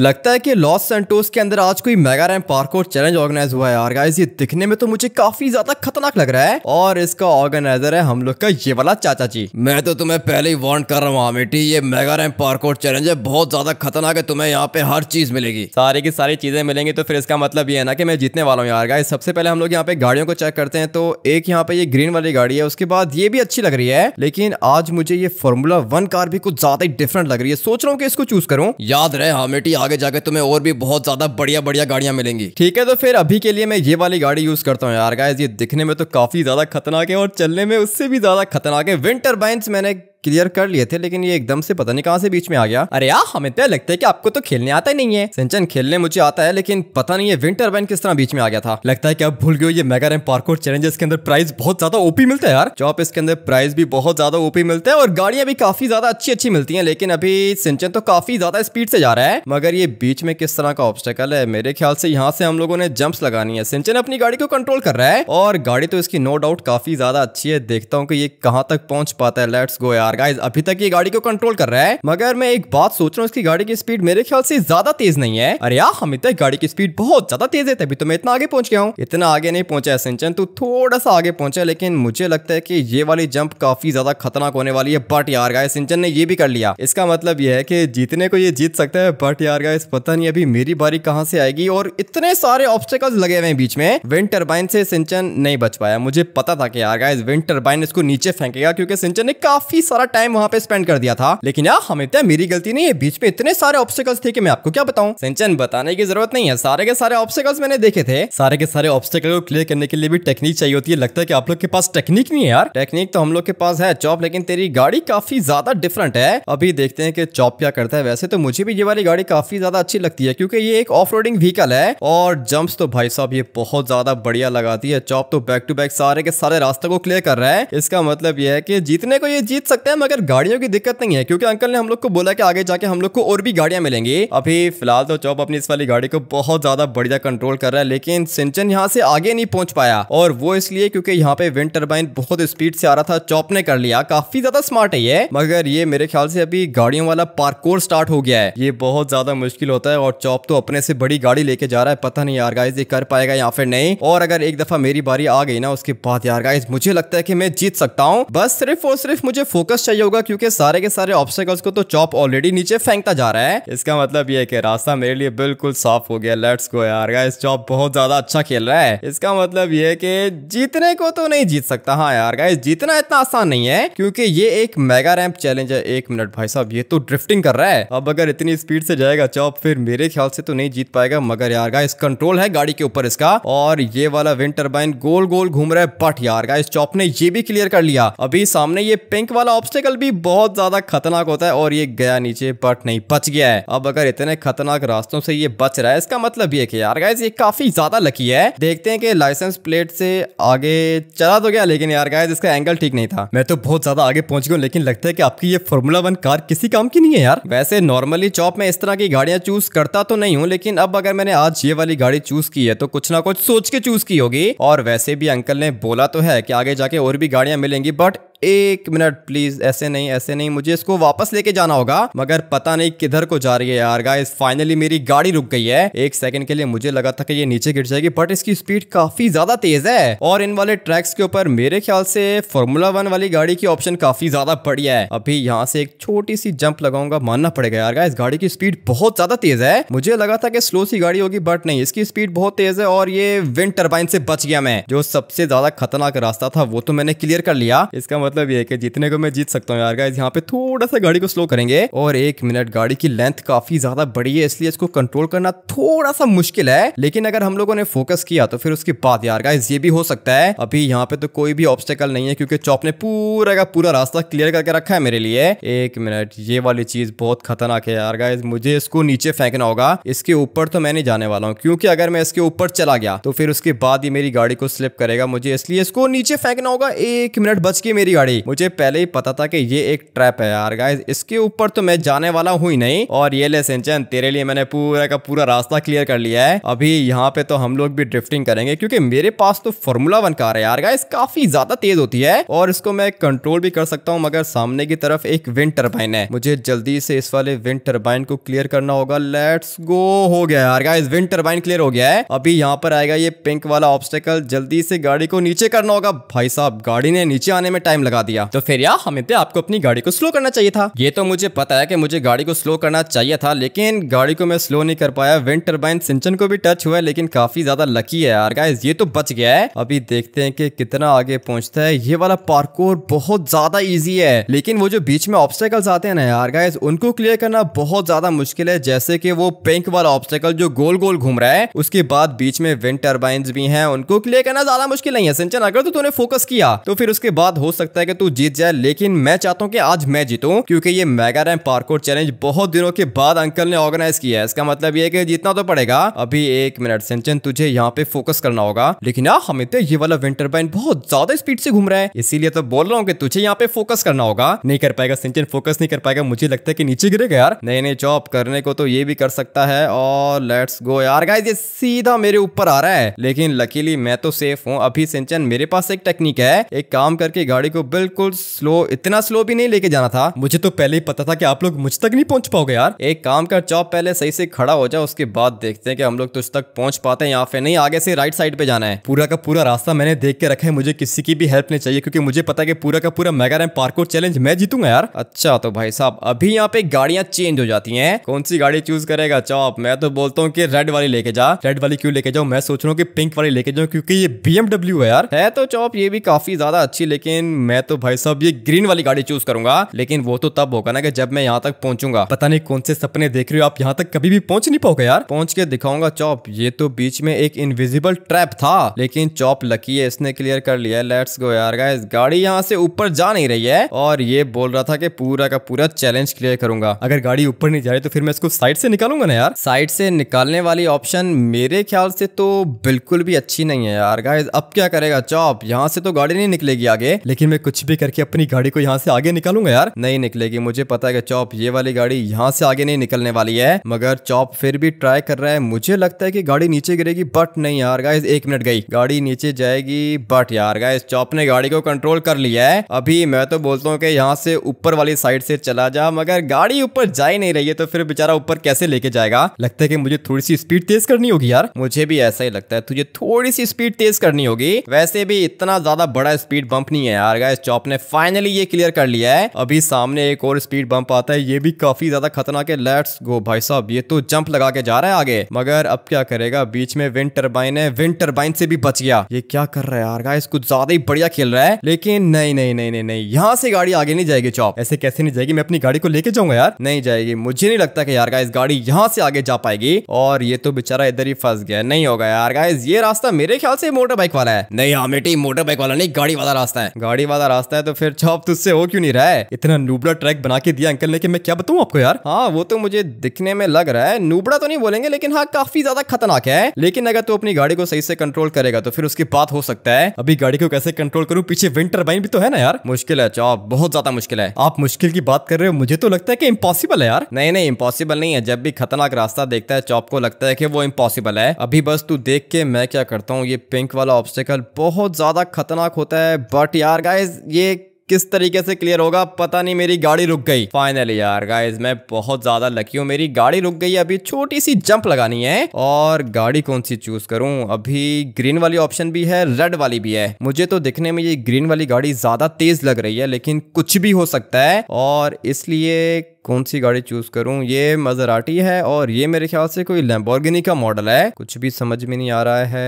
लगता है कि लॉस सेंटोस के अंदर आज कोई mega ramp parkour challenge organise हुआ है यार गाइस ये दिखने में तो मुझे काफी ज्यादा खतरनाक लग रहा है और इसका ऑर्गेनाइजर है हम लोग का ये वाला चाचा जी मैं तो तुम्हें पहले ही वार्न कर रहा हूँ अमेठी ये मेगा रैम पार्कोर चैलेंज है बहुत ज्यादा खतरनाक है तुम्हें यहाँ पे हर चीज मिलेगी सारी की सारी चीजें मिलेंगी तो फिर इसका मतलब ये है ना कि मैं जीतने वाला हूँ यार गाइस सबसे पहले हम लोग यहाँ पे गाड़ियों को चेक करते हैं तो एक यहाँ पे ये ग्रीन वाली गाड़ी है उसके बाद ये भी अच्छी लग रही है लेकिन आज मुझे ये फॉर्मूला वन कार भी कुछ ज्यादा ही डिफरेंट लग रही है सोच रहा हूँ कि इसको चूज करूँ याद रहे हामिटी आगे जाकर तुम्हें और भी बहुत ज्यादा बढ़िया बढ़िया गाड़ियां मिलेंगी ठीक है तो फिर अभी के लिए मैं ये वाली गाड़ी यूज करता हूँ यार गाइज ये दिखने में तो काफी ज्यादा खतरनाक है और चलने में उससे भी ज्यादा खतरनाक है विंटर बैंस मैंने क्लियर कर लिए थे लेकिन ये एकदम से पता नहीं कहाँ से बीच में आ गया अरे यार हमें तो लगता है कि आपको तो खेलने आता ही नहीं है सिंचन खेलने मुझे आता है लेकिन पता नहीं है विंटर वैन किस तरह बीच में आ गया था लगता है कि आप भूल गए ये मेगा रैम पार्कोर चैलेंजेस के अंदर प्राइस बहुत ज्यादा ओपी मिलता है यार चौप इसके अंदर प्राइस भी बहुत ज्यादा ओपी मिलता है और गाड़ियां भी काफी ज्यादा अच्छी अच्छी मिलती है लेकिन अभी सिंचन तो काफी ज्यादा स्पीड से जा रहा है मगर ये बीच में किस तरह का ऑब्स्टेकल है मेरे ख्याल से यहाँ से हम लोगों ने जंप्स लगानी है सिंचन अपनी गाड़ी को कंट्रोल कर रहा है और गाड़ी तो इसकी नो डाउट काफी ज्यादा अच्छी है देखता हूँ कि ये कहाँ तक पहुंच पाता है लेट्स गो यार यार गाइज अभी तक ये गाड़ी को कंट्रोल कर रहा है मगर मैं एक बात सोच रहा हूँ इसकी गाड़ी की स्पीड मेरे ख्याल से ज्यादा तेज नहीं है अरे यार हम इतना तो गाड़ी की स्पीड बहुत ज्यादा तेज है तभी तो मैं इतना आगे पहुंच गया हूँ इतना आगे नहीं पहुंचा है सिंचन तू तो थोड़ा सा आगे पहुंचा है लेकिन मुझे लगता है की ये वाली जंप काफी ज्यादा खतरनाक होने वाली है बट यार गाय सिंचन ने ये भी कर लिया इसका मतलब यह है की जीतने को ये जीत सकता है बट यार गाय पता नहीं अभी मेरी बारी कहाँ से आएगी और इतने सारे ऑब्स्टेकल्स लगे हुए हैं बीच में विंड टर्बाइन से सिंचन नहीं बच पाया मुझे पता था कि यार गाय विंड टर्बाइन इसको नीचे फेंकेगा क्योंकि सिंचन ने काफी सारा टाइम वहाँ पे स्पेंड कर दिया था लेकिन यार हमें मेरी गलती नहीं है बीच में इतने सारे ऑब्स्टिकल्स थे कि मैं आपको क्या बताऊँ सिंचन बताने की जरूरत नहीं है सारे के सारे ऑब्स्टिकल्स मैंने देखे थे सारे के सारे ऑब्स्टिकल को क्लियर करने के लिए भी टेक्निक चाहिए होती है लगता है की आप लोग के पास टेक्निक नहीं है यार टेक्निक तो हम लोग के पास है चौप लेकिन तेरी गाड़ी काफी ज्यादा डिफरेंट है अभी देखते हैं कि चौप क्या करता है वैसे तो मुझे भी ये वाली गाड़ी काफी ज्यादा अच्छी लगती है क्योंकि ये एक ऑफ व्हीकल है और जम्प्स तो भाई साहब ये बहुत ज्यादा बढ़िया लगाती है चौप तो बैक टू बैक सारे के सारे रास्ते को क्लियर कर रहा है इसका मतलब यह है कि जीतने को ये जीत सकता सकते हैं मगर गाड़ियों की दिक्कत नहीं है क्योंकि अंकल ने हम लोग को बोला कि आगे जाके हम लोग को और भी गाड़ियां मिलेंगी अभी फिलहाल तो चौप अपनी इस वाली गाड़ी को बहुत ज्यादा बढ़िया कंट्रोल कर रहा है लेकिन सिंचन यहाँ से आगे नहीं पहुंच पाया और वो इसलिए क्योंकि यहाँ पे विंड टर्बाइन बहुत स्पीड से आ रहा था चौप ने कर लिया काफी ज्यादा स्मार्ट है ये मगर ये मेरे ख्याल से अभी गाड़ियों वाला पार्कोर स्टार्ट हो गया है ये बहुत ज्यादा मुश्किल होता है और चौप तो अपने से बड़ी गाड़ी लेके जा रहा है पता नहीं यार गाइज ये कर पाएगा या फिर नहीं और अगर एक दफा मेरी बारी आ गई ना उसके बाद यार गाइज मुझे लगता है कि मैं जीत सकता हूँ बस सिर्फ और सिर्फ मुझे फोकस फोकस चाहिए होगा क्योंकि सारे के सारे ऑब्स्टेकल्स को तो चॉप ऑलरेडी नीचे फेंकता जा रहा है इसका मतलब ये है कि रास्ता मेरे लिए बिल्कुल साफ हो गया लेट्स गो यार गाइस चॉप बहुत ज्यादा अच्छा खेल रहा है इसका मतलब ये है कि जीतने को तो नहीं जीत सकता हाँ यार गाइस जीतना इतना आसान नहीं है क्योंकि ये एक मेगा रैम्प चैलेंज है एक मिनट भाई साहब ये तो ड्रिफ्टिंग कर रहा है अब अगर इतनी स्पीड से जाएगा चॉप फिर मेरे ख्याल से तो नहीं जीत पाएगा मगर यार गाइस कंट्रोल है गाड़ी के ऊपर इसका और ये वाला विंड टर्बाइन गोल गोल घूम रहा है बट यार गाइस चॉप ने ये भी क्लियर कर लिया अभी सामने ये पिंक वाला ऑब्स्टेकल भी बहुत ज्यादा खतरनाक होता है और ये गया नीचे बट नहीं बच गया है अब अगर इतने खतरनाक रास्तों से ये बच रहा है इसका मतलब ये कि यार गाइज ये काफी ज्यादा लकी है देखते हैं कि लाइसेंस प्लेट से आगे चला तो गया लेकिन यार गाइज इसका एंगल ठीक नहीं था मैं तो बहुत ज्यादा आगे पहुंच गया लेकिन लगता है कि आपकी ये फॉर्मूला वन कार किसी काम की नहीं है यार वैसे नॉर्मली चौप में इस तरह की गाड़ियां चूज करता तो नहीं हूँ लेकिन अब अगर मैंने आज ये वाली गाड़ी चूज की है तो कुछ ना कुछ सोच के चूज की होगी और वैसे भी अंकल ने बोला तो है कि आगे जाके और भी गाड़ियां मिलेंगी बट एक मिनट प्लीज ऐसे नहीं ऐसे नहीं मुझे इसको वापस लेके जाना होगा मगर पता नहीं किधर को जा रही है यार गाइस फाइनली मेरी गाड़ी रुक गई है एक सेकंड के लिए मुझे लगा था कि ये नीचे गिर जाएगी बट इसकी स्पीड काफी ज्यादा तेज है और इन वाले ट्रैक्स के ऊपर मेरे ख्याल से फॉर्मूला वन वाली गाड़ी की ऑप्शन काफी ज्यादा बढ़िया है अभी यहाँ से एक छोटी सी जंप लगाऊंगा मानना पड़ेगा यार गाइस गाड़ी की स्पीड बहुत ज्यादा तेज है मुझे लगा था कि स्लो सी गाड़ी होगी बट नहीं इसकी स्पीड बहुत तेज है और ये विंड टर्बाइन से बच गया मैं जो सबसे ज्यादा खतरनाक रास्ता था वो तो मैंने क्लियर कर लिया इसका मतलब ये है कि जितने को मैं जीत सकता हूँ यार गाइज यहाँ पे थोड़ा सा गाड़ी को स्लो करेंगे और एक मिनट गाड़ी की लेंथ काफी ज्यादा बड़ी है इसलिए इसको कंट्रोल करना थोड़ा सा मुश्किल है लेकिन अगर हम लोगों ने फोकस किया तो फिर उसके बाद यार गाइज ये भी हो सकता है अभी यहाँ पे तो कोई भी ऑब्स्टेकल नहीं है क्योंकि चौप ने पूरा का पूरा रास्ता क्लियर करके रखा है मेरे लिए एक मिनट ये वाली चीज बहुत खतरनाक है यार गाइज मुझे इसको नीचे फेंकना होगा इसके ऊपर तो मैं नहीं जाने वाला हूँ क्योंकि अगर मैं इसके ऊपर चला गया तो फिर उसके बाद ही मेरी गाड़ी को स्लिप करेगा मुझे इसलिए इसको नीचे फेंकना होगा एक मिनट बच के मेरी गाड़ी मुझे पहले ही पता था कि ये एक ट्रैप है यार गाइस इसके ऊपर तो मैं जाने वाला हूँ ही नहीं और ये ले सिंचन तेरे लिए मैंने पूरा का पूरा रास्ता क्लियर कर लिया है अभी यहाँ पे तो हम लोग भी ड्रिफ्टिंग करेंगे क्योंकि मेरे पास तो फॉर्मूला वन कार है यार गाइस काफी ज्यादा तेज होती है और इसको मैं कंट्रोल भी कर सकता हूँ मगर सामने की तरफ एक विंड टर्बाइन है मुझे जल्दी से इस वाले विंड टर्बाइन को क्लियर करना होगा लेट्स गो हो गया यार गाइस विंड टर्बाइन क्लियर हो गया है अभी यहाँ पर आएगा ये पिंक वाला ऑब्स्टेकल जल्दी से गाड़ी को नीचे करना होगा भाई साहब गाड़ी ने नीचे आने में टाइम लगा दिया तो फिर यार हमें तो आपको अपनी गाड़ी को स्लो करना चाहिए था ये तो मुझे पता है की मुझे गाड़ी को स्लो करना चाहिए था लेकिन गाड़ी को मैं स्लो नहीं कर पाया विंड टर्बाइन सिंचन को भी टच हुआ है लेकिन काफी ज्यादा लकी है यार गाइस ये तो बच गया है अभी देखते हैं कि कितना आगे पहुंचता है ये वाला पार्कोर बहुत ज्यादा इजी है लेकिन वो जो बीच में ऑब्स्टेकल्स आते हैं ना यार गाइस उनको क्लियर करना बहुत ज्यादा मुश्किल है जैसे कि वो पिंक वाला ऑब्स्टेकल जो गोल गोल घूम रहा है उसके बाद बीच में विंड टर्बाइन भी है उनको क्लियर करना ज्यादा मुश्किल नहीं है सिंचन अगर तो तूने फोकस किया तो फिर उसके बाद हो सकता सकता है कि तू जीत जाए लेकिन मैं चाहता हूँ कि आज मैं जीतूँ क्योंकि ये मेगा रैम पार्कोर चैलेंज बहुत दिनों के बाद अंकल ने ऑर्गेनाइज किया है इसका मतलब ये कि जीतना तो पड़ेगा अभी एक मिनट सिंचन तुझे यहाँ पे फोकस करना होगा लेकिन यार हमें तो ये वाला विंटर बैंड बहुत ज्यादा स्पीड से घूम रहा है इसीलिए तो बोल रहा हूँ कि तुझे यहाँ पे फोकस करना होगा नहीं कर पाएगा सिंचन फोकस नहीं कर पाएगा मुझे लगता है कि नीचे गिरेगा यार नहीं नहीं चॉप करने को तो ये भी कर सकता है और लेट्स गो यार गाइस ये सीधा मेरे ऊपर आ रहा है लेकिन लकीली मैं तो सेफ हूँ अभी सिंचन मेरे पास एक टेक्निक है एक काम करके गाड़ी को बिल्कुल स्लो इतना स्लो भी नहीं लेके जाना था मुझे तो पहले ही पता था कि आप लोग मुझ तक नहीं पहुंच पाओगे यार एक काम कर चौप पहले सही से खड़ा हो जाओ उसके बाद देखते हैं कि हम लोग तुझ तक पहुंच पाते हैं यहाँ पे नहीं आगे से राइट साइड पे जाना है पूरा का पूरा रास्ता मैंने देख के रखा है मुझे किसी की भी हेल्प नहीं चाहिए क्योंकि मुझे पता है कि पूरा का पूरा मेगा रैम पार्कोर चैलेंज मैं जीतूंगा यार अच्छा तो भाई साहब अभी यहाँ पे गाड़ियां चेंज हो जाती है कौन सी गाड़ी चूज करेगा चौप मैं तो बोलता हूँ की रेड वाली लेके जा रेड वाली क्यों लेके जाऊँ मैं सोच रहा हूँ की पिंक वाली लेके जाऊँ क्योंकि ये बी है यार है तो चौप ये भी काफी ज्यादा अच्छी लेकिन मैं मैं तो भाई साहब ये ग्रीन वाली गाड़ी चूज करूंगा लेकिन वो तो तब होगा ना कि जब मैं यहाँ तक पहुंचूंगा पता नहीं कौन से सपने देख रहे हो आप यहाँ तक कभी भी पहुंच नहीं पाओगे यार पहुंच के दिखाऊंगा चौप ये तो बीच में एक इनविजिबल ट्रैप था लेकिन चौप लकी है इसने क्लियर कर लिया लेट्स गो यार गाइस गाड़ी यहाँ से ऊपर जा नहीं रही है और ये बोल रहा था कि पूरा का पूरा चैलेंज क्लियर करूंगा अगर गाड़ी ऊपर नहीं जा रही तो फिर मैं इसको साइड से निकालूंगा ना यार साइड से निकालने वाली ऑप्शन मेरे ख्याल से तो बिल्कुल भी अच्छी नहीं है यार गाइज अब क्या करेगा चौप यहाँ से तो गाड़ी नहीं निकलेगी आगे लेकिन मैं कुछ भी करके अपनी गाड़ी को यहाँ से आगे निकालूंगा यार नहीं निकलेगी मुझे पता है कि चौप ये वाली गाड़ी यहाँ से आगे नहीं निकलने वाली है मगर चौप फिर भी ट्राई कर रहा है मुझे लगता है की गाड़ी नीचे गिरेगी बट नहीं यार गाइज एक मिनट गई गाड़ी नीचे जाएगी बट यार गाइज चौप ने गाड़ी को कंट्रोल कर लिया है अभी मैं तो बोलता हूँ की यहाँ से ऊपर वाली साइड से चला जा मगर गाड़ी ऊपर जा ही नहीं रही है तो फिर बेचारा ऊपर कैसे लेके जाएगा लगता है कि मुझे थोड़ी सी स्पीड तेज करनी होगी यार मुझे भी ऐसा ही लगता है तुझे थोड़ी सी स्पीड तेज करनी होगी वैसे भी इतना ज्यादा बड़ा स्पीड बंप नहीं है यार गाइस चॉप ने फाइनली ये क्लियर कर लिया है अभी सामने एक और स्पीड बम्प आता है ये भी काफी ज्यादा खतरनाक है लेट्स गो भाई साहब ये तो जंप लगा के जा रहा है आगे मगर अब क्या करेगा बीच में विंड टर्बाइन है विंड टर्बाइन से भी बच गया ये क्या कर रहा है यार गाइस कुछ ज्यादा ही बढ़िया खेल रहा है लेकिन नहीं नहीं नहीं नहीं नहीं यहाँ से गाड़ी आगे नहीं जाएगी चौप ऐसे कैसे नहीं जाएगी मैं अपनी गाड़ी को लेके जाऊंगा यार नहीं जाएगी मुझे नहीं लगता की यार गाइस गाड़ी यहाँ से आगे जा पाएगी और ये तो बेचारा इधर ही फंस गया नहीं होगा यार गाइस ये रास्ता मेरे ख्याल से मोटर बाइक वाला है नहीं हाँ मेटी मोटर बाइक वाला नहीं गाड़ी वाला रास्ता है गाड़ी वाला रास्ता है तो फिर चॉप तुझसे हो क्यों नहीं रहा है इतना नूबड़ा ट्रैक बना के दिया अंकल ने कि मैं क्या बताऊँ आपको यार हाँ वो तो मुझे दिखने में लग रहा है नूबड़ा तो नहीं बोलेंगे लेकिन हाँ काफी ज्यादा खतरनाक है लेकिन अगर तू अपनी गाड़ी को सही से कंट्रोल करेगा तो फिर उसकी बात हो सकता है अभी गाड़ी को कैसे कंट्रोल करूँ पीछे विंटर बाइन भी तो है ना यार मुश्किल है चॉप बहुत ज्यादा मुश्किल है आप मुश्किल की बात कर रहे हो मुझे तो लगता है की इम्पॉसिबल है यार नहीं नहीं इम्पॉसिबल नहीं है जब भी खतरनाक रास्ता देखता है चॉप को लगता है कि वो इम्पॉसिबल है अभी बस तू देख के मैं क्या करता हूँ ये पिंक वाला ऑब्स्टिकल बहुत ज्यादा खतरनाक होता है बट यार गाय गाइज ये किस तरीके से क्लियर होगा पता नहीं मेरी गाड़ी रुक गई फाइनली यार गाइज मैं बहुत ज्यादा लकी हूँ मेरी गाड़ी रुक गई अभी छोटी सी जंप लगानी है और गाड़ी कौन सी चूज करूं अभी ग्रीन वाली ऑप्शन भी है रेड वाली भी है मुझे तो दिखने में ये ग्रीन वाली गाड़ी ज्यादा तेज लग रही है लेकिन कुछ भी हो सकता है और इसलिए कौन सी गाड़ी चूज करूँ ये मजराटी है और ये मेरे ख्याल से कोई लैम्बोर्गिनी का मॉडल है कुछ भी समझ में नहीं आ रहा है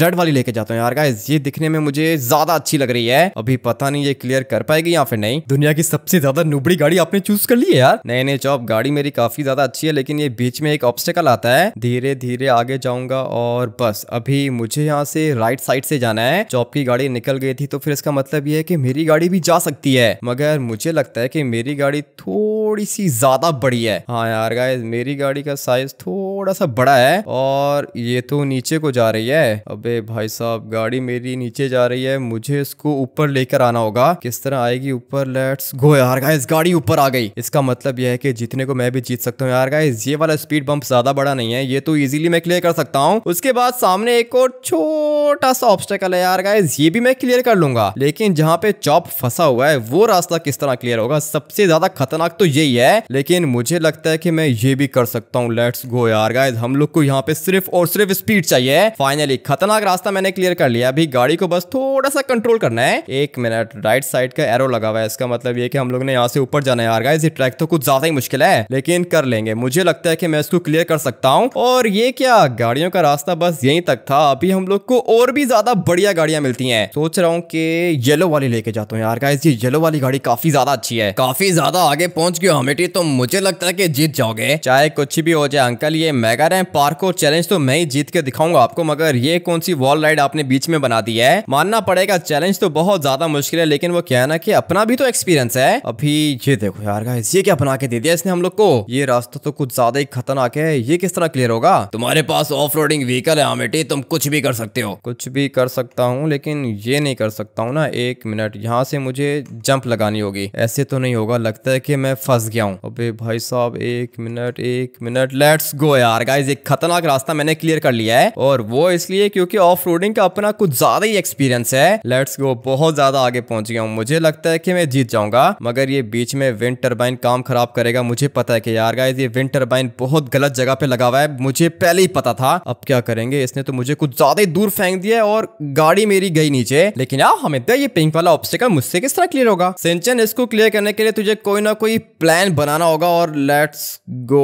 रेड वाली लेके जाता हूँ यार गाइस ये दिखने में मुझे ज्यादा अच्छी लग रही है अभी पता नहीं ये क्लियर कर पाएगी या फिर नहीं दुनिया की सबसे ज्यादा नुबड़ी गाड़ी आपने चूज कर ली है यार नए नए चौब गाड़ी मेरी काफी ज्यादा अच्छी है लेकिन ये बीच में एक ऑब्स्टिकल आता है धीरे धीरे आगे जाऊंगा और बस अभी मुझे यहाँ से राइट साइड से जाना है चौप की गाड़ी निकल गई थी तो फिर इसका मतलब ये है कि मेरी गाड़ी भी जा सकती है मगर मुझे लगता है कि मेरी गाड़ी थोड़ी सी ही ज्यादा बढ़िया है हाँ यार गाइस मेरी गाड़ी का साइज थोड़ा सा बड़ा है और ये तो नीचे को जा रही है अबे भाई साहब गाड़ी मेरी नीचे जा रही है मुझे इसको ऊपर लेकर आना होगा किस तरह आएगी ऊपर लेट्स गो यार गाइस गाड़ी ऊपर आ गई इसका मतलब यह है कि जीतने को मैं भी जीत सकता हूँ यार गाइस ये वाला स्पीड बम्प ज्यादा बड़ा नहीं है ये तो इजिली मैं क्लियर कर सकता हूँ उसके बाद सामने एक और छोटा सा ऑब्स्टेकल है यार गाइस ये भी मैं क्लियर कर लूंगा लेकिन जहाँ पे चॉप फंसा हुआ है वो रास्ता किस तरह क्लियर होगा सबसे ज्यादा खतरनाक तो यही है है लेकिन मुझे लगता है कि मैं ये भी कर सकता हूँ लेट्स गो यार गाइज हम लोग को यहाँ पे सिर्फ और सिर्फ स्पीड चाहिए फाइनली खतरनाक रास्ता मैंने क्लियर कर लिया अभी गाड़ी को बस थोड़ा सा कंट्रोल करना है एक मिनट राइट साइड का एरो लगा हुआ है इसका मतलब ये कि हम लोग ने यहाँ से ऊपर जाना है यार गाइज ये ट्रैक तो कुछ ज्यादा ही मुश्किल है लेकिन कर लेंगे मुझे लगता है की मैं इसको क्लियर कर सकता हूँ और ये क्या गाड़ियों का रास्ता बस यही तक था अभी हम लोग को और भी ज्यादा बढ़िया गाड़ियां मिलती है सोच रहा हूँ की येलो वाली लेके जाता हूँ यार गाइज ये येलो वाली गाड़ी काफी ज्यादा अच्छी है काफी ज्यादा आगे पहुंच गया हमें होती तो मुझे लगता है कि जीत जाओगे चाहे कुछ भी हो जाए अंकल ये मेगा रैम और चैलेंज तो मैं ही जीत के दिखाऊंगा आपको मगर ये कौन सी वॉल राइड आपने बीच में बना दी है मानना पड़ेगा चैलेंज तो बहुत ज्यादा मुश्किल है लेकिन वो क्या है ना कि अपना भी तो एक्सपीरियंस है अभी ये देखो यार ये क्या बना के दे दिया इसने हम लोग को ये रास्ता तो कुछ ज्यादा ही खतरनाक है ये किस तरह क्लियर होगा तुम्हारे पास ऑफ रोडिंग व्हीकल है आमेटी तुम कुछ भी कर सकते हो कुछ भी कर सकता हूँ लेकिन ये नहीं कर सकता हूँ ना एक मिनट यहाँ से मुझे जंप लगानी होगी ऐसे तो नहीं होगा लगता है की मैं फंस गया गया हूँ अबे भाई साहब एक मिनट एक मिनट लेट्स गो यार गाइज एक खतरनाक रास्ता मैंने क्लियर कर लिया है और वो इसलिए क्योंकि ऑफ का अपना कुछ ज्यादा ही एक्सपीरियंस है लेट्स गो बहुत ज्यादा आगे पहुंच गया हूँ मुझे लगता है कि मैं जीत जाऊंगा मगर ये बीच में विंड टर्बाइन काम खराब करेगा मुझे पता है कि यार गाइज ये विंड टर्बाइन बहुत गलत जगह पे लगा हुआ है मुझे पहले ही पता था अब क्या करेंगे इसने तो मुझे कुछ ज्यादा ही दूर फेंक दिया और गाड़ी मेरी गई नीचे लेकिन यार हमें तो ये पिंक वाला ऑप्शन मुझसे किस तरह क्लियर होगा सिंचन इसको क्लियर करने के लिए तुझे कोई ना कोई प्लान बनाना होगा और लेट्स गो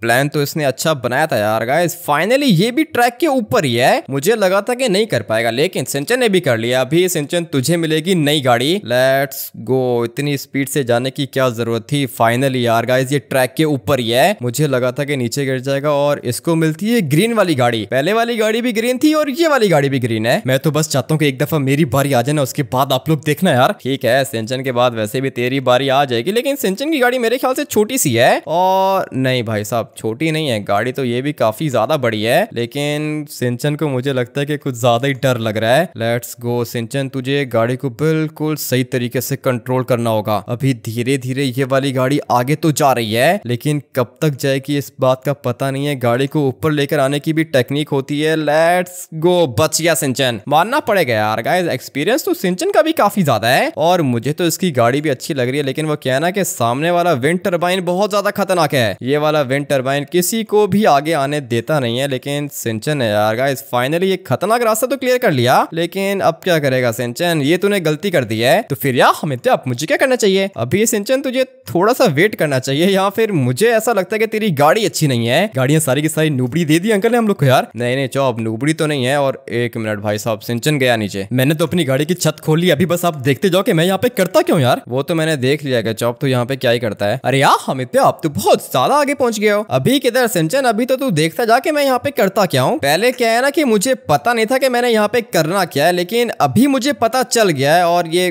प्लान तो इसने अच्छा बनाया था यार गाइस फाइनली ये भी ट्रैक के ऊपर ही है मुझे लगा था कि नहीं कर पाएगा लेकिन सिंचन ने भी कर लिया अभी सिंचन तुझे मिलेगी नई गाड़ी लेट्स गो इतनी स्पीड से जाने की क्या जरूरत थी फाइनली यार गाइस ये ट्रैक के ऊपर ही है मुझे लगा था कि नीचे गिर जाएगा और इसको मिलती है ग्रीन वाली गाड़ी पहले वाली गाड़ी भी ग्रीन थी और ये वाली गाड़ी भी ग्रीन है मैं तो बस चाहता हूँ की एक दफा मेरी बारी आ जाए उसके बाद आप लोग देखना यार ठीक है सिंचन के बाद वैसे भी तेरी बारी आ जाएगी लेकिन सिंचन की गाड़ी मेरे ख्याल से छोटी सी है और नहीं भाई साहब छोटी नहीं है गाड़ी तो ये भी काफी ज्यादा बड़ी है लेकिन सिंचन को मुझे लगता है कि कुछ ज्यादा ही डर लग रहा है लेट्स गो सिंचन तुझे गाड़ी को बिल्कुल सही तरीके से कंट्रोल करना होगा अभी धीरे धीरे ये वाली गाड़ी आगे तो जा रही है लेकिन कब तक जाएगी इस बात का पता नहीं है गाड़ी को ऊपर लेकर आने की भी टेक्निक होती है लेट्स गो बच गया सिंचन मानना पड़ेगा यार गाइस एक्सपीरियंस तो सिंचन का भी काफी ज्यादा है और मुझे तो इसकी गाड़ी भी अच्छी लग रही है लेकिन वो कहना ना कि सामने वाला विंड टर्बाइन बहुत ज्यादा खतरनाक है ये वाला विंड अरबाइन किसी को भी आगे आने देता नहीं है लेकिन सिंचन ने यार गाइस फाइनली ये खतरनाक रास्ता तो क्लियर कर लिया लेकिन अब क्या करेगा सिंचन ये तूने गलती कर दी है तो फिर यार हमें तो अब मुझे क्या करना चाहिए अभी सिंचन तुझे थोड़ा सा वेट करना चाहिए या फिर मुझे ऐसा लगता है कि तेरी गाड़ी अच्छी नहीं है गाड़ियां सारी की सारी नूबड़ी दे दी अंकल ने हम लोग को यार नहीं नहीं चौब नूबड़ी तो नहीं है और एक मिनट भाई साहब सिंचन गया नीचे मैंने तो अपनी गाड़ी की छत खोली अभी बस आप देखते जाओ कि मैं यहाँ पे करता क्यों यार वो तो मैंने देख लिया चौब तो यहाँ पे क्या ही करता है अरे यार अमित्या आप तो बहुत ज्यादा आगे पहुंच गए हो अभी किधर सिंचन अभी तो तू देखता जाके मैं यहाँ पे करता क्या हूँ पहले क्या है ना कि मुझे पता नहीं था कि मैंने यहाँ पे करना क्या है लेकिन अभी मुझे पता चल गया है और ये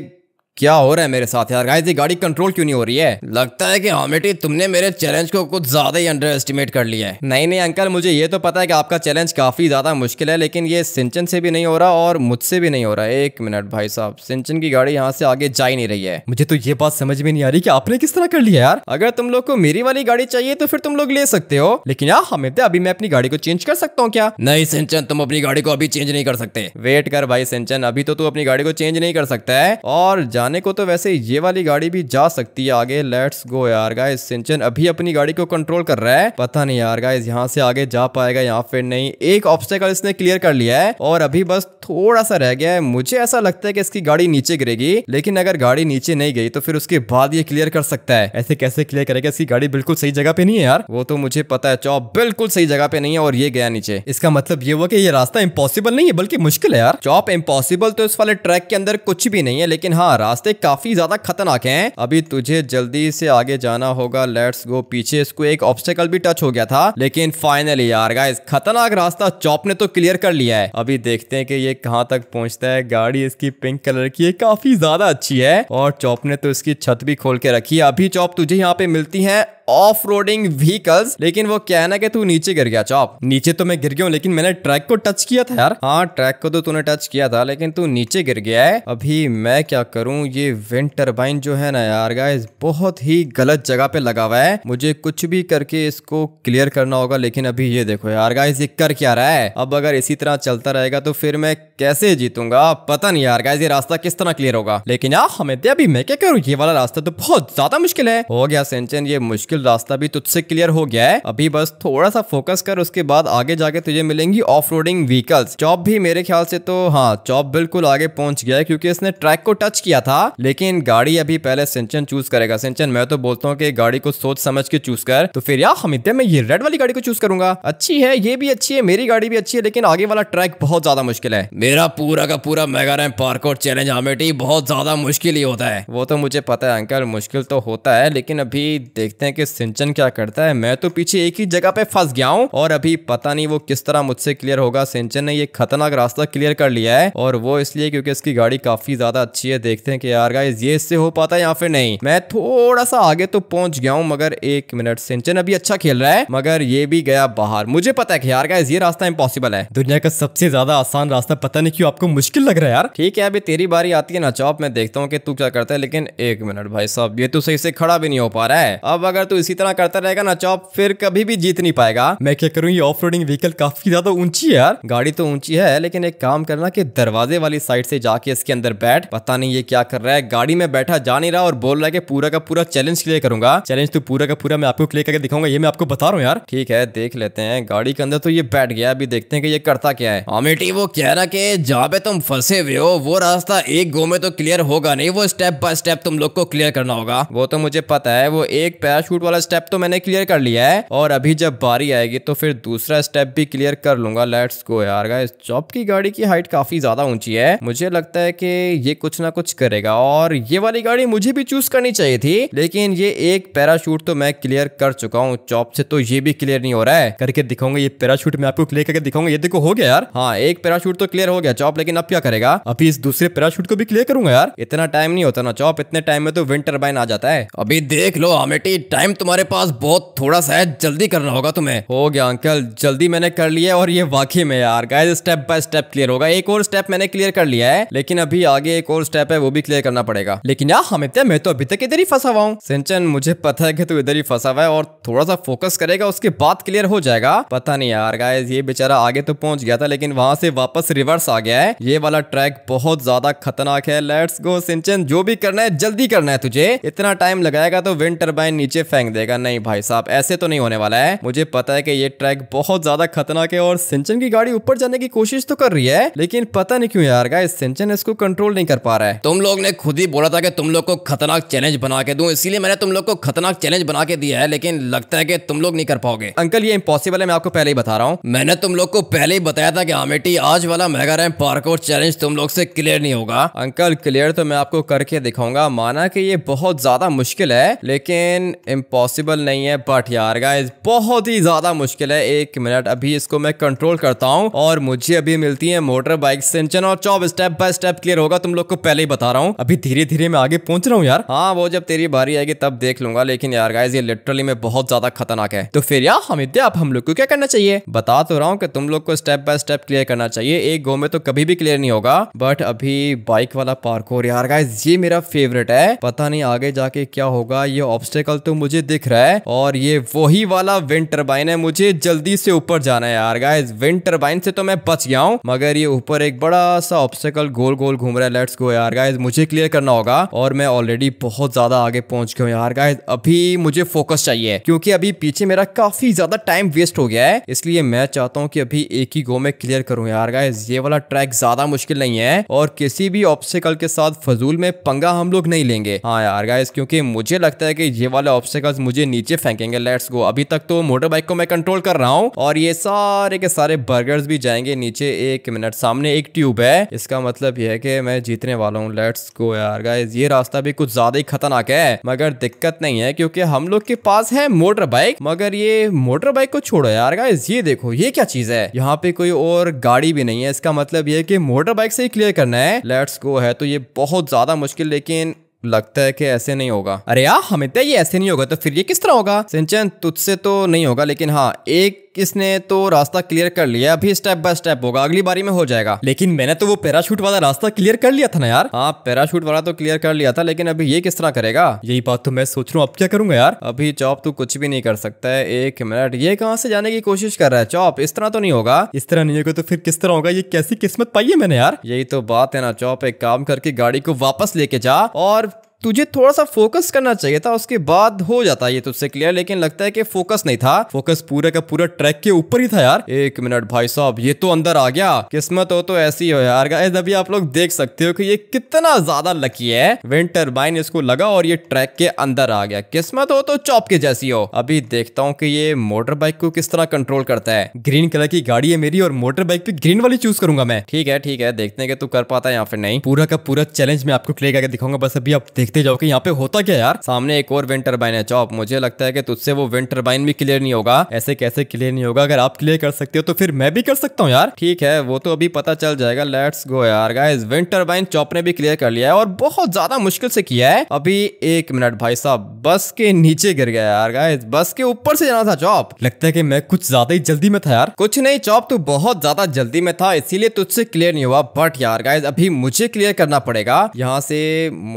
क्या हो रहा है मेरे साथ यार गाइस ये गाड़ी कंट्रोल क्यों नहीं हो रही है लगता है कि हॉमिटी हाँ, तुमने मेरे चैलेंज को कुछ ज्यादा ही अंडर एस्टिमेट कर लिया है नहीं नहीं अंकल मुझे ये तो पता है कि आपका चैलेंज काफी ज्यादा मुश्किल है लेकिन ये सिंचन से भी नहीं हो रहा और मुझसे भी नहीं हो रहा है एक मिनट भाई साहब सिंचन की गाड़ी यहाँ से आगे जा ही नहीं रही है मुझे तो ये बात समझ में नहीं आ रही की आपने किस तरह कर लिया यार अगर तुम लोग को मेरी वाली गाड़ी चाहिए तो फिर तुम लोग ले सकते हो लेकिन यार हमें अभी मैं अपनी गाड़ी को चेंज कर सकता हूँ क्या नहीं सिंचन तुम अपनी गाड़ी को अभी चेंज नहीं कर सकते वेट कर भाई सिंचन अभी तो तू अपनी गाड़ी को चेंज नहीं कर सकता है और जाने को तो वैसे ये वाली गाड़ी भी जा सकती है आगे लेट्स गो यार गाइस सिंचन अभी अपनी गाड़ी को कंट्रोल कर रहा है पता नहीं यार गाइस यहाँ से आगे जा पाएगा यहाँ फिर नहीं एक ऑब्स्टेकल इसने क्लियर कर लिया है और अभी बस थोड़ा सा रह गया है मुझे ऐसा लगता है कि इसकी गाड़ी नीचे गिरेगी लेकिन अगर गाड़ी नीचे नहीं गई तो फिर उसके बाद ये क्लियर कर सकता है ऐसे कैसे क्लियर करेगा इसकी गाड़ी बिल्कुल सही जगह पे नहीं है यार वो तो मुझे पता है चौप बिल्कुल सही जगह पे नहीं है और ये गया नीचे इसका मतलब ये हुआ कि ये रास्ता इम्पॉसिबल नहीं है बल्कि मुश्किल है यार चौप इम्पॉसिबल तो इस वाले ट्रैक के अंदर कुछ भी नहीं है लेकिन हाँ रास्ते काफी ज्यादा खतरनाक हैं अभी तुझे जल्दी से आगे जाना होगा लेट्स गो पीछे इसको एक ऑब्स्टेकल भी टच हो गया था लेकिन फाइनली यार गाइस खतरनाक रास्ता चौप ने तो क्लियर कर लिया है अभी देखते हैं कि ये कहाँ तक पहुंचता है गाड़ी इसकी पिंक कलर की है काफी ज्यादा अच्छी है और चौप ने तो इसकी छत भी खोल के रखी है अभी चौप तुझे यहाँ पे मिलती है ऑफ रोडिंग व्हीकल्स लेकिन वो क्या है ना कि तू नीचे गिर गया चौप नीचे तो मैं गिर गया लेकिन मैंने ट्रैक को टच किया था यार हाँ ट्रैक को तो तूने टच किया था लेकिन तू नीचे गिर गया है अभी मैं क्या करूँ ये विंड टर्बाइन जो है ना यार गाइज बहुत ही गलत जगह पे लगा हुआ है मुझे कुछ भी करके इसको क्लियर करना होगा लेकिन अभी ये देखो यार गाइज ये कर क्या रहा है अब अगर इसी तरह चलता रहेगा तो फिर मैं कैसे जीतूंगा पता नहीं यार गाइज ये रास्ता किस तरह क्लियर होगा लेकिन यार हमें अभी मैं क्या करूँ ये वाला रास्ता तो बहुत ज्यादा मुश्किल है हो गया सेंचन ये मुश्किल मुश्किल रास्ता भी तुझसे क्लियर हो गया है अभी बस थोड़ा सा फोकस कर उसके बाद आगे जाके तुझे मिलेंगी ऑफ रोडिंग व्हीकल्स चौप भी मेरे ख्याल से तो हाँ चौप बिल्कुल आगे पहुंच गया है क्योंकि इसने ट्रैक को टच किया था लेकिन गाड़ी अभी पहले सिंचन चूज करेगा सिंचन मैं तो बोलता हूँ की गाड़ी को सोच समझ के चूज कर तो फिर यार हमिद्या मैं ये रेड वाली गाड़ी को चूज करूंगा अच्छी है ये भी अच्छी है मेरी गाड़ी भी अच्छी है लेकिन आगे वाला ट्रैक बहुत ज्यादा मुश्किल है मेरा पूरा का पूरा mega ramp parkour challenge हमेटी बहुत ज्यादा मुश्किल ही होता है वो तो मुझे पता है अंकल मुश्किल तो होता है लेकिन अभी देखते हैं कि सिंचन क्या करता है मैं तो पीछे एक ही जगह पे फंस गया हूँ और अभी पता नहीं वो किस तरह मुझसे क्लियर होगा सिंचन ने ये खतरनाक रास्ता क्लियर कर लिया है और वो इसलिए क्योंकि इसकी गाड़ी काफी ज्यादा अच्छी है देखते हैं कि यार ये इससे हो पाता है या फिर नहीं मैं थोड़ा सा आगे तो पहुंच गया हूँ मगर एक मिनट सिंचन अभी अच्छा खेल रहा है मगर ये भी गया बाहर मुझे पता है कि यार गाइज ये रास्ता इम्पॉसिबल है दुनिया का सबसे ज्यादा आसान रास्ता पता नहीं क्यों आपको मुश्किल लग रहा है यार ठीक है अभी तेरी बारी आती है ना चौप मैं देखता हूँ की तू क्या करता है लेकिन एक मिनट भाई साहब ये तो सही से खड़ा भी नहीं हो पा रहा है अब अगर तो इसी तरह करता रहेगा ना चौप फिर कभी भी जीत नहीं पाएगा मैं क्या करूँ ये ऑफ रोडिंग व्हीकल काफी ज्यादा ऊंची है यार गाड़ी तो ऊंची है लेकिन एक काम करना की दरवाजे वाली साइड से जाके इसके अंदर बैठ पता नहीं ये क्या कर रहा है गाड़ी में बैठा जा नहीं रहा और बोल रहा है पूरा का पूरा चैलेंज क्लियर करूंगा चैलेंज तो पूरा का पूरा मैं आपको क्लियर करके दिखाऊंगा ये मैं आपको बता रहा हूँ यार ठीक है देख लेते हैं गाड़ी के अंदर तो ये बैठ गया अभी देखते हैं कि ये करता क्या है अमेटी हाँ वो कह रहा कि जहाँ पे तुम फंसे हुए हो वो रास्ता एक गो में तो क्लियर होगा नहीं वो स्टेप बाय स्टेप तुम लोग को क्लियर करना होगा वो तो मुझे पता है वो एक पैराशूट एटीट्यूड वाला स्टेप तो मैंने क्लियर कर लिया है और अभी जब बारी आएगी तो फिर दूसरा स्टेप भी क्लियर कर लूंगा लेट्स गो यार गाइस चॉप की गाड़ी की हाइट काफी ज्यादा ऊंची है मुझे लगता है कि ये कुछ ना कुछ करेगा और ये वाली गाड़ी मुझे भी चूज करनी चाहिए थी लेकिन ये एक पैराशूट तो मैं क्लियर कर चुका हूँ चॉप से तो ये भी क्लियर नहीं हो रहा है करके दिखाऊंगा ये पैराशूट मैं आपको क्लियर करके दिखाऊंगा ये देखो हो गया यार हाँ एक पैराशूट तो क्लियर हो गया चॉप लेकिन अब क्या करेगा अभी इस दूसरे पैराशूट को भी क्लियर करूंगा यार इतना टाइम नहीं होता ना चॉप इतने टाइम में तो विंटर बाइन आ जाता है अभी देख लो हमेटी टाइम टाइम तुम्हारे पास बहुत थोड़ा सा है जल्दी करना होगा तुम्हें हो गया अंकल जल्दी मैंने कर लिया और ये वाकई में यार guys step by step clear होगा एक और स्टेप मैंने क्लियर कर लिया है लेकिन अभी आगे एक और स्टेप है वो भी क्लियर करना पड़ेगा लेकिन यार हमित्या मैं तो अभी तक इधर ही फंसा हुआ हूँ सिंचन मुझे पता है कि तू इधर ही फंसा हुआ है और थोड़ा सा फोकस करेगा उसके बाद क्लियर हो जाएगा पता नहीं यार गाइज ये बेचारा आगे तो पहुंच गया था लेकिन वहां से वापस रिवर्स आ गया है ये वाला ट्रैक बहुत ज्यादा खतरनाक है लेट्स गो सिंचन जो भी करना है जल्दी करना है तुझे इतना टाइम लगाएगा तो विंड टर्बाइन नीचे फैल फेंक देगा नहीं भाई साहब ऐसे तो नहीं होने वाला है मुझे पता है कि ये ट्रैक बहुत ज्यादा खतरनाक है और सिंचन की गाड़ी ऊपर जाने की कोशिश तो कर रही है लेकिन पता नहीं क्यों यार गाइस सिंचन इसको कंट्रोल नहीं कर पा रहा है तुम लोग ने खुद ही बोला था कि तुम लोग को खतरनाक चैलेंज बना के दू इसलिए मैंने तुम लोग को खतरनाक चैलेंज बना के दिया है लेकिन लगता है कि तुम लोग नहीं कर पाओगे अंकल ये इम्पॉसिबल है मैं आपको पहले ही बता रहा हूँ मैंने तुम लोग को पहले ही बताया था कि आमेटी आज वाला mega ramp parkour challenge तुम लोग से क्लियर नहीं होगा अंकल क्लियर तो मैं आपको करके दिखाऊंगा माना कि ये बहुत ज्यादा मुश्किल है लेकिन पॉसिबल नहीं है बट यार गाइज बहुत ही ज़्यादा मुश्किल है एक मिनट अभी इसको मैं कंट्रोल करता हूँ और मुझे अभी मिलती है मोटर बाइक सिंचन और चौब स्टेप बाय स्टेप क्लियर होगा तुम लोग को पहले ही बता रहा हूँ अभी धीरे धीरे मैं आगे पहुंच रहा हूँ यार हाँ वो जब तेरी बारी आएगी तब देख लूंगा लेकिन यार गाइज ये लिटरली में बहुत ज़्यादा खतरनाक है तो फिर यार हमिद आप हम लोग को क्या करना चाहिए बता तो रहा हूँ की तुम लोग को स्टेप बाय स्टेप क्लियर करना चाहिए एक गो में तो कभी भी क्लियर नहीं होगा बट अभी बाइक वाला पार्क और यार गाइज ये मेरा फेवरेट है पता नहीं आगे जाके क्या होगा ये ऑब्स्टेकल तो मुझे मुझे दिख रहा है और ये वही वाला विंड टर्बाइन है मुझे जल्दी से ऊपर जाना है यार गाइज विंड टर्बाइन से तो मैं बच गया हूँ मगर ये ऊपर एक बड़ा सा ऑप्शिकल गोल गोल घूम रहा है लेट्स गो यार गाइज मुझे क्लियर करना होगा और मैं ऑलरेडी बहुत ज्यादा आगे पहुंच गया हूँ यार गाइज अभी मुझे फोकस चाहिए क्योंकि अभी पीछे मेरा काफी ज्यादा टाइम वेस्ट हो गया है इसलिए मैं चाहता हूँ की अभी एक ही गो में क्लियर करूँ यार गाइज ये वाला ट्रैक ज्यादा मुश्किल नहीं है और किसी भी ऑप्शिकल के साथ फजूल में पंगा हम लोग नहीं लेंगे हाँ यार गाइज क्योंकि मुझे लगता है की ये वाला ऑप्शिकल बिकॉज मुझे नीचे फेंकेंगे लेट्स गो अभी तक तो मोटर बाइक को मैं कंट्रोल कर रहा हूँ और ये सारे के सारे बर्गर भी जाएंगे नीचे एक मिनट सामने एक ट्यूब है इसका मतलब यह है कि मैं जीतने वाला हूँ लेट्स गो यार गाइज ये रास्ता भी कुछ ज्यादा ही खतरनाक है मगर दिक्कत नहीं है क्योंकि हम लोग के पास है मोटर बाइक मगर ये मोटर बाइक को छोड़ो यार गाइज ये देखो ये क्या चीज है यहाँ पे कोई और गाड़ी भी नहीं है इसका मतलब ये है कि मोटर बाइक से ही क्लियर करना है लेट्स गो है तो ये बहुत ज्यादा मुश्किल लेकिन लगता है कि ऐसे नहीं होगा अरे यार हमें तो ये ऐसे नहीं होगा तो फिर ये किस तरह होगा सिंचन तुझसे तो नहीं होगा लेकिन हाँ एक इसने तो रास्ता क्लियर कर लिया अभी स्टेप बाय स्टेप होगा अगली बारी में हो जाएगा लेकिन मैंने तो वो पैराशूट वाला रास्ता क्लियर कर लिया था ना यार हाँ पैराशूट वाला तो क्लियर कर लिया था लेकिन अभी ये किस तरह करेगा यही बात तो मैं सोच रहा हूँ अब क्या करूंगा यार अभी चौप तू तो कुछ भी नहीं कर सकता है एक मिनट ये कहाँ से जाने की कोशिश कर रहा है चौप इस तरह तो नहीं होगा इस तरह नहीं होगा तो फिर किस तरह होगा ये कैसी किस्मत पाई है मैंने यार यही तो बात है ना चौप एक काम करके गाड़ी को वापस लेके जा और तुझे थोड़ा सा फोकस करना चाहिए था उसके बाद हो जाता ये तुझसे क्लियर लेकिन लगता है कि फोकस नहीं था फोकस पूरे का पूरा ट्रैक के ऊपर ही था यार एक मिनट भाई साहब ये तो अंदर आ गया किस्मत हो तो ऐसी हो यार अभी आप लोग देख सकते हो कि ये कितना ज्यादा लकी है विंटर बाइन इसको लगा और ये ट्रैक के अंदर आ गया किस्मत हो तो चौप के जैसी हो अभी देखता हूँ की ये मोटर बाइक को किस तरह कंट्रोल करता है ग्रीन कलर की गाड़ी है मेरी और मोटर बाइक पे ग्रीन वाली चूज करूंगा मैं ठीक है ठीक है देखते हैं तू कर पाता है या फिर नहीं पूरा का पूरा चैलेंज मैं आपको क्लियर करके दिखाऊंगा बस अभी आप देख देखते जाओ कि यहाँ पे होता क्या यार सामने एक और विंटर बाइन है चौप मुझे लगता है कि तुझसे वो विंटर बाइन भी क्लियर नहीं होगा ऐसे कैसे क्लियर नहीं होगा अगर आप क्लियर कर सकते हो तो फिर मैं भी कर सकता हूँ यार ठीक है वो तो अभी पता चल जाएगा लेट्स गो यार गाइज विंटर बाइन चौप ने भी क्लियर कर लिया है और बहुत ज्यादा मुश्किल से किया है अभी एक मिनट भाई साहब बस के नीचे गिर गया यार गाइज बस के ऊपर से जाना था चौप लगता है की मैं कुछ ज्यादा ही जल्दी में था यार कुछ नहीं चौप तो बहुत ज्यादा जल्दी में था इसीलिए तुझसे क्लियर नहीं हुआ बट यार गाइज अभी मुझे क्लियर करना पड़ेगा यहाँ से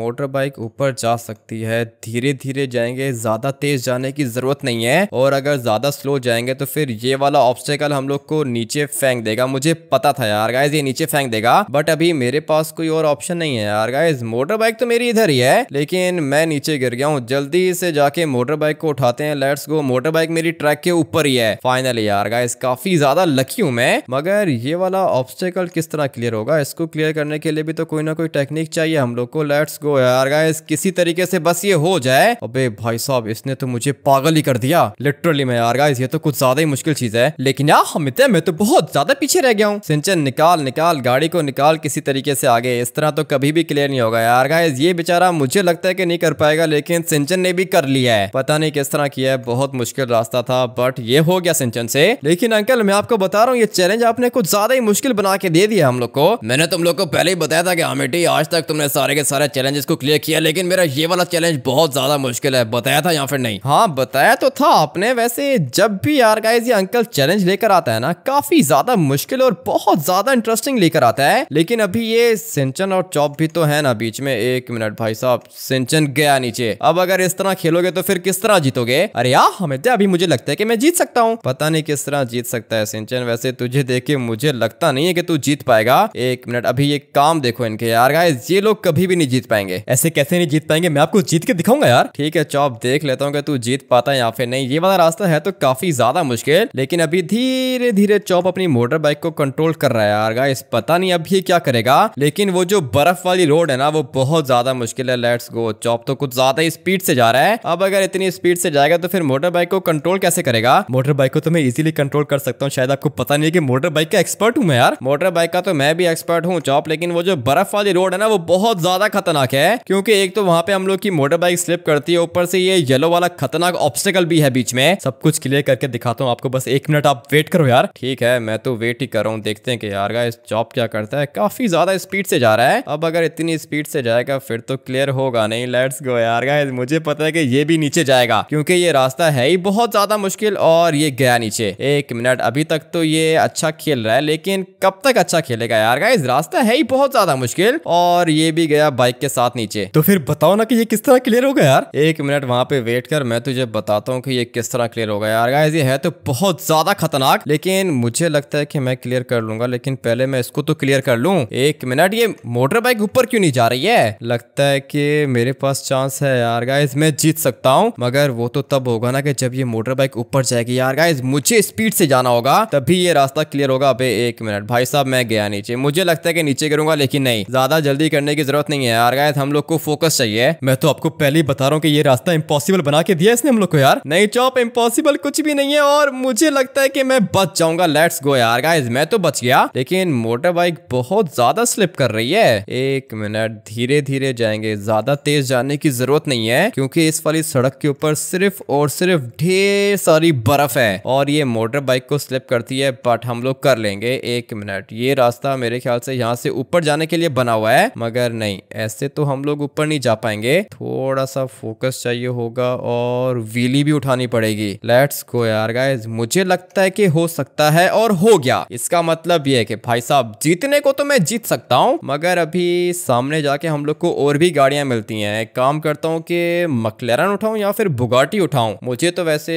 मोटर बाइक ऊपर जा सकती है धीरे धीरे जाएंगे ज़्यादा तेज़ जाने की ज़रूरत नहीं है और अगर ज़्यादा स्लो जाएंगे तो फिर ये वाला ऑब्स्टेकल हम लोग को नीचे फेंक देगा मुझे पता था यार गाइज ये नीचे फेंक देगा बट अभी मेरे पास कोई और ऑप्शन नहीं है यार गाइज मोटर बाइक तो मेरी इधर ही है लेकिन मैं नीचे गिर गया हूँ जल्दी से जाके मोटर बाइक को उठाते हैं लेट्स गो मोटर बाइक मेरी ट्रैक के ऊपर ही है फाइनली यार गाइज काफी ज्यादा लकी हूँ मैं मगर ये वाला ऑब्स्टेकल किस तरह क्लियर होगा इसको क्लियर करने के लिए भी तो कोई ना कोई टेक्निक चाहिए हम लोग को लेट्स गो यार गाइज गाइस किसी तरीके से बस ये हो जाए अबे भाई साहब इसने तो मुझे पागल ही कर दिया लिटरली मैं यार गाइस ये तो कुछ ज्यादा ही मुश्किल चीज है लेकिन यार अमित मैं तो बहुत ज्यादा पीछे रह गया हूँ सिंचन निकाल निकाल गाड़ी को निकाल किसी तरीके से आगे इस तरह तो कभी भी क्लियर नहीं होगा यार गाइस ये बेचारा मुझे लगता है की नहीं कर पाएगा लेकिन सिंचन ने भी कर लिया है पता नहीं किस तरह किया है बहुत मुश्किल रास्ता था बट ये हो गया सिंचन से लेकिन अंकल मैं आपको बता रहा हूँ ये चैलेंज आपने कुछ ज्यादा ही मुश्किल बना के दे दिया हम लोग को मैंने तुम लोग को पहले ही बताया था कि अमिटी हाँ आज तक तुमने सारे के सारे चैलेंजेस को क्लियर किया लेकिन मेरा ये वाला चैलेंज बहुत ज्यादा मुश्किल है बताया था या फिर नहीं हाँ बताया तो था आपने वैसे जब भी यार गाइज ये अंकल चैलेंज लेकर आता है ना काफी ज्यादा मुश्किल और बहुत ज्यादा इंटरेस्टिंग लेकर आता है लेकिन अभी ये सिंचन और चौप भी तो है ना बीच में एक मिनट भाई साहब सिंचन गया नीचे अब अगर इस तरह खेलोगे तो फिर किस तरह जीतोगे अरे यार हमें तो अभी मुझे लगता है की मैं जीत सकता हूँ पता नहीं किस तरह जीत सकता है सिंचन वैसे तुझे देख के मुझे लगता नहीं है की तू जीत पाएगा एक मिनट अभी ये काम देखो इनके यार गाइज ये लोग कभी भी नहीं जीत पाएंगे ऐसे कैसे कैसे नहीं जीत पाएंगे मैं आपको जीत के दिखाऊंगा यार ठीक है चौप देख लेता हूँ तू जीत पाता है या फिर नहीं ये वाला रास्ता है तो काफी ज्यादा मुश्किल लेकिन अभी धीरे धीरे चौप अपनी मोटर बाइक को कंट्रोल कर रहा है यार गाइस पता नहीं अब ये क्या करेगा लेकिन वो जो बर्फ वाली रोड है ना वो बहुत ज्यादा मुश्किल है लेट्स गो चौप तो कुछ ज्यादा ही स्पीड से जा रहा है अब अगर इतनी स्पीड से जाएगा तो फिर मोटर बाइक को कंट्रोल कैसे करेगा मोटर बाइक को तो मैं इजिली कंट्रोल कर सकता हूँ शायद आपको पता नहीं है मोटर बाइक का एक्सपर्ट हूँ मैं यार मोटर बाइक का तो मैं भी एक्सपर्ट हूँ चौप लेकिन वो जो बर्फ वाली रोड है ना वो बहुत ज्यादा खतरनाक है क्योंकि एक तो वहाँ पे हम लोग की मोटर बाइक स्लिप करती है ऊपर से ये येलो वाला खतरनाक ऑब्स्टिकल भी है बीच में सब कुछ क्लियर करके दिखाता हूँ आपको बस एक मिनट आप वेट करो यार ठीक है मैं तो वेट ही कर रहा हूँ देखते हैं कि यार इस जॉब क्या करता है काफी ज्यादा स्पीड से जा रहा है अब अगर इतनी स्पीड से जाएगा फिर तो क्लियर होगा नहीं लेट्स गो यार गाइस मुझे पता है कि ये भी नीचे जाएगा क्योंकि ये रास्ता है ही बहुत ज्यादा मुश्किल और ये गया नीचे एक मिनट अभी तक तो ये अच्छा खेल रहा है लेकिन कब तक अच्छा खेलेगा यार गाइस रास्ता है ही बहुत ज्यादा मुश्किल और ये भी गया बाइक के साथ नीचे तो तो फिर बताओ ना कि ये किस तरह क्लियर होगा यार एक मिनट वहाँ पे वेट कर मैं तुझे बताता हूँ कि ये किस तरह क्लियर होगा यार गाइस ये है तो बहुत ज्यादा खतरनाक लेकिन मुझे लगता है कि मैं क्लियर कर लूंगा लेकिन पहले मैं इसको तो क्लियर कर लूँ एक मिनट ये मोटर बाइक ऊपर क्यों नहीं जा रही है लगता है कि मेरे पास चांस है यार गाइस मैं जीत सकता हूँ मगर वो तो तब होगा ना कि जब ये मोटर बाइक ऊपर जाएगी यार गाइस मुझे स्पीड से जाना होगा तभी ये रास्ता क्लियर होगा अबे एक मिनट भाई साहब मैं गया नीचे मुझे लगता है कि नीचे करूंगा लेकिन नहीं ज्यादा जल्दी करने की जरूरत नहीं है यार गाइस हम लोग को फोकस चाहिए मैं तो आपको पहले ही बता रहा हूँ कि ये रास्ता इम्पॉसिबल बना के दिया इसने हम लोग को यार नहीं चौप इम्पॉसिबल कुछ भी नहीं है और मुझे लगता है कि मैं बच जाऊंगा लेट्स गो यार गाइज मैं तो बच गया लेकिन मोटर बाइक बहुत ज्यादा स्लिप कर रही है एक मिनट धीरे धीरे जाएंगे ज्यादा तेज जाने की जरूरत नहीं है क्योंकि इस वाली सड़क के ऊपर सिर्फ और सिर्फ ढेर सारी बर्फ है और ये मोटर बाइक को स्लिप करती है बट हम लोग कर लेंगे एक मिनट ये रास्ता मेरे ख्याल से यहाँ से ऊपर जाने के लिए बना हुआ है मगर नहीं ऐसे तो हम लोग ऊपर ऊपर नहीं जा पाएंगे थोड़ा सा फोकस चाहिए होगा और व्हीली भी उठानी पड़ेगी लेट्स गो यार गाइस मुझे लगता है कि हो सकता है और हो गया इसका मतलब ये है कि भाई साहब जीतने को तो मैं जीत सकता हूँ मगर अभी सामने जाके हम लोग को और भी गाड़ियां मिलती हैं काम करता हूँ कि मकलेरन उठाऊ या फिर बुगाटी उठाऊ मुझे तो वैसे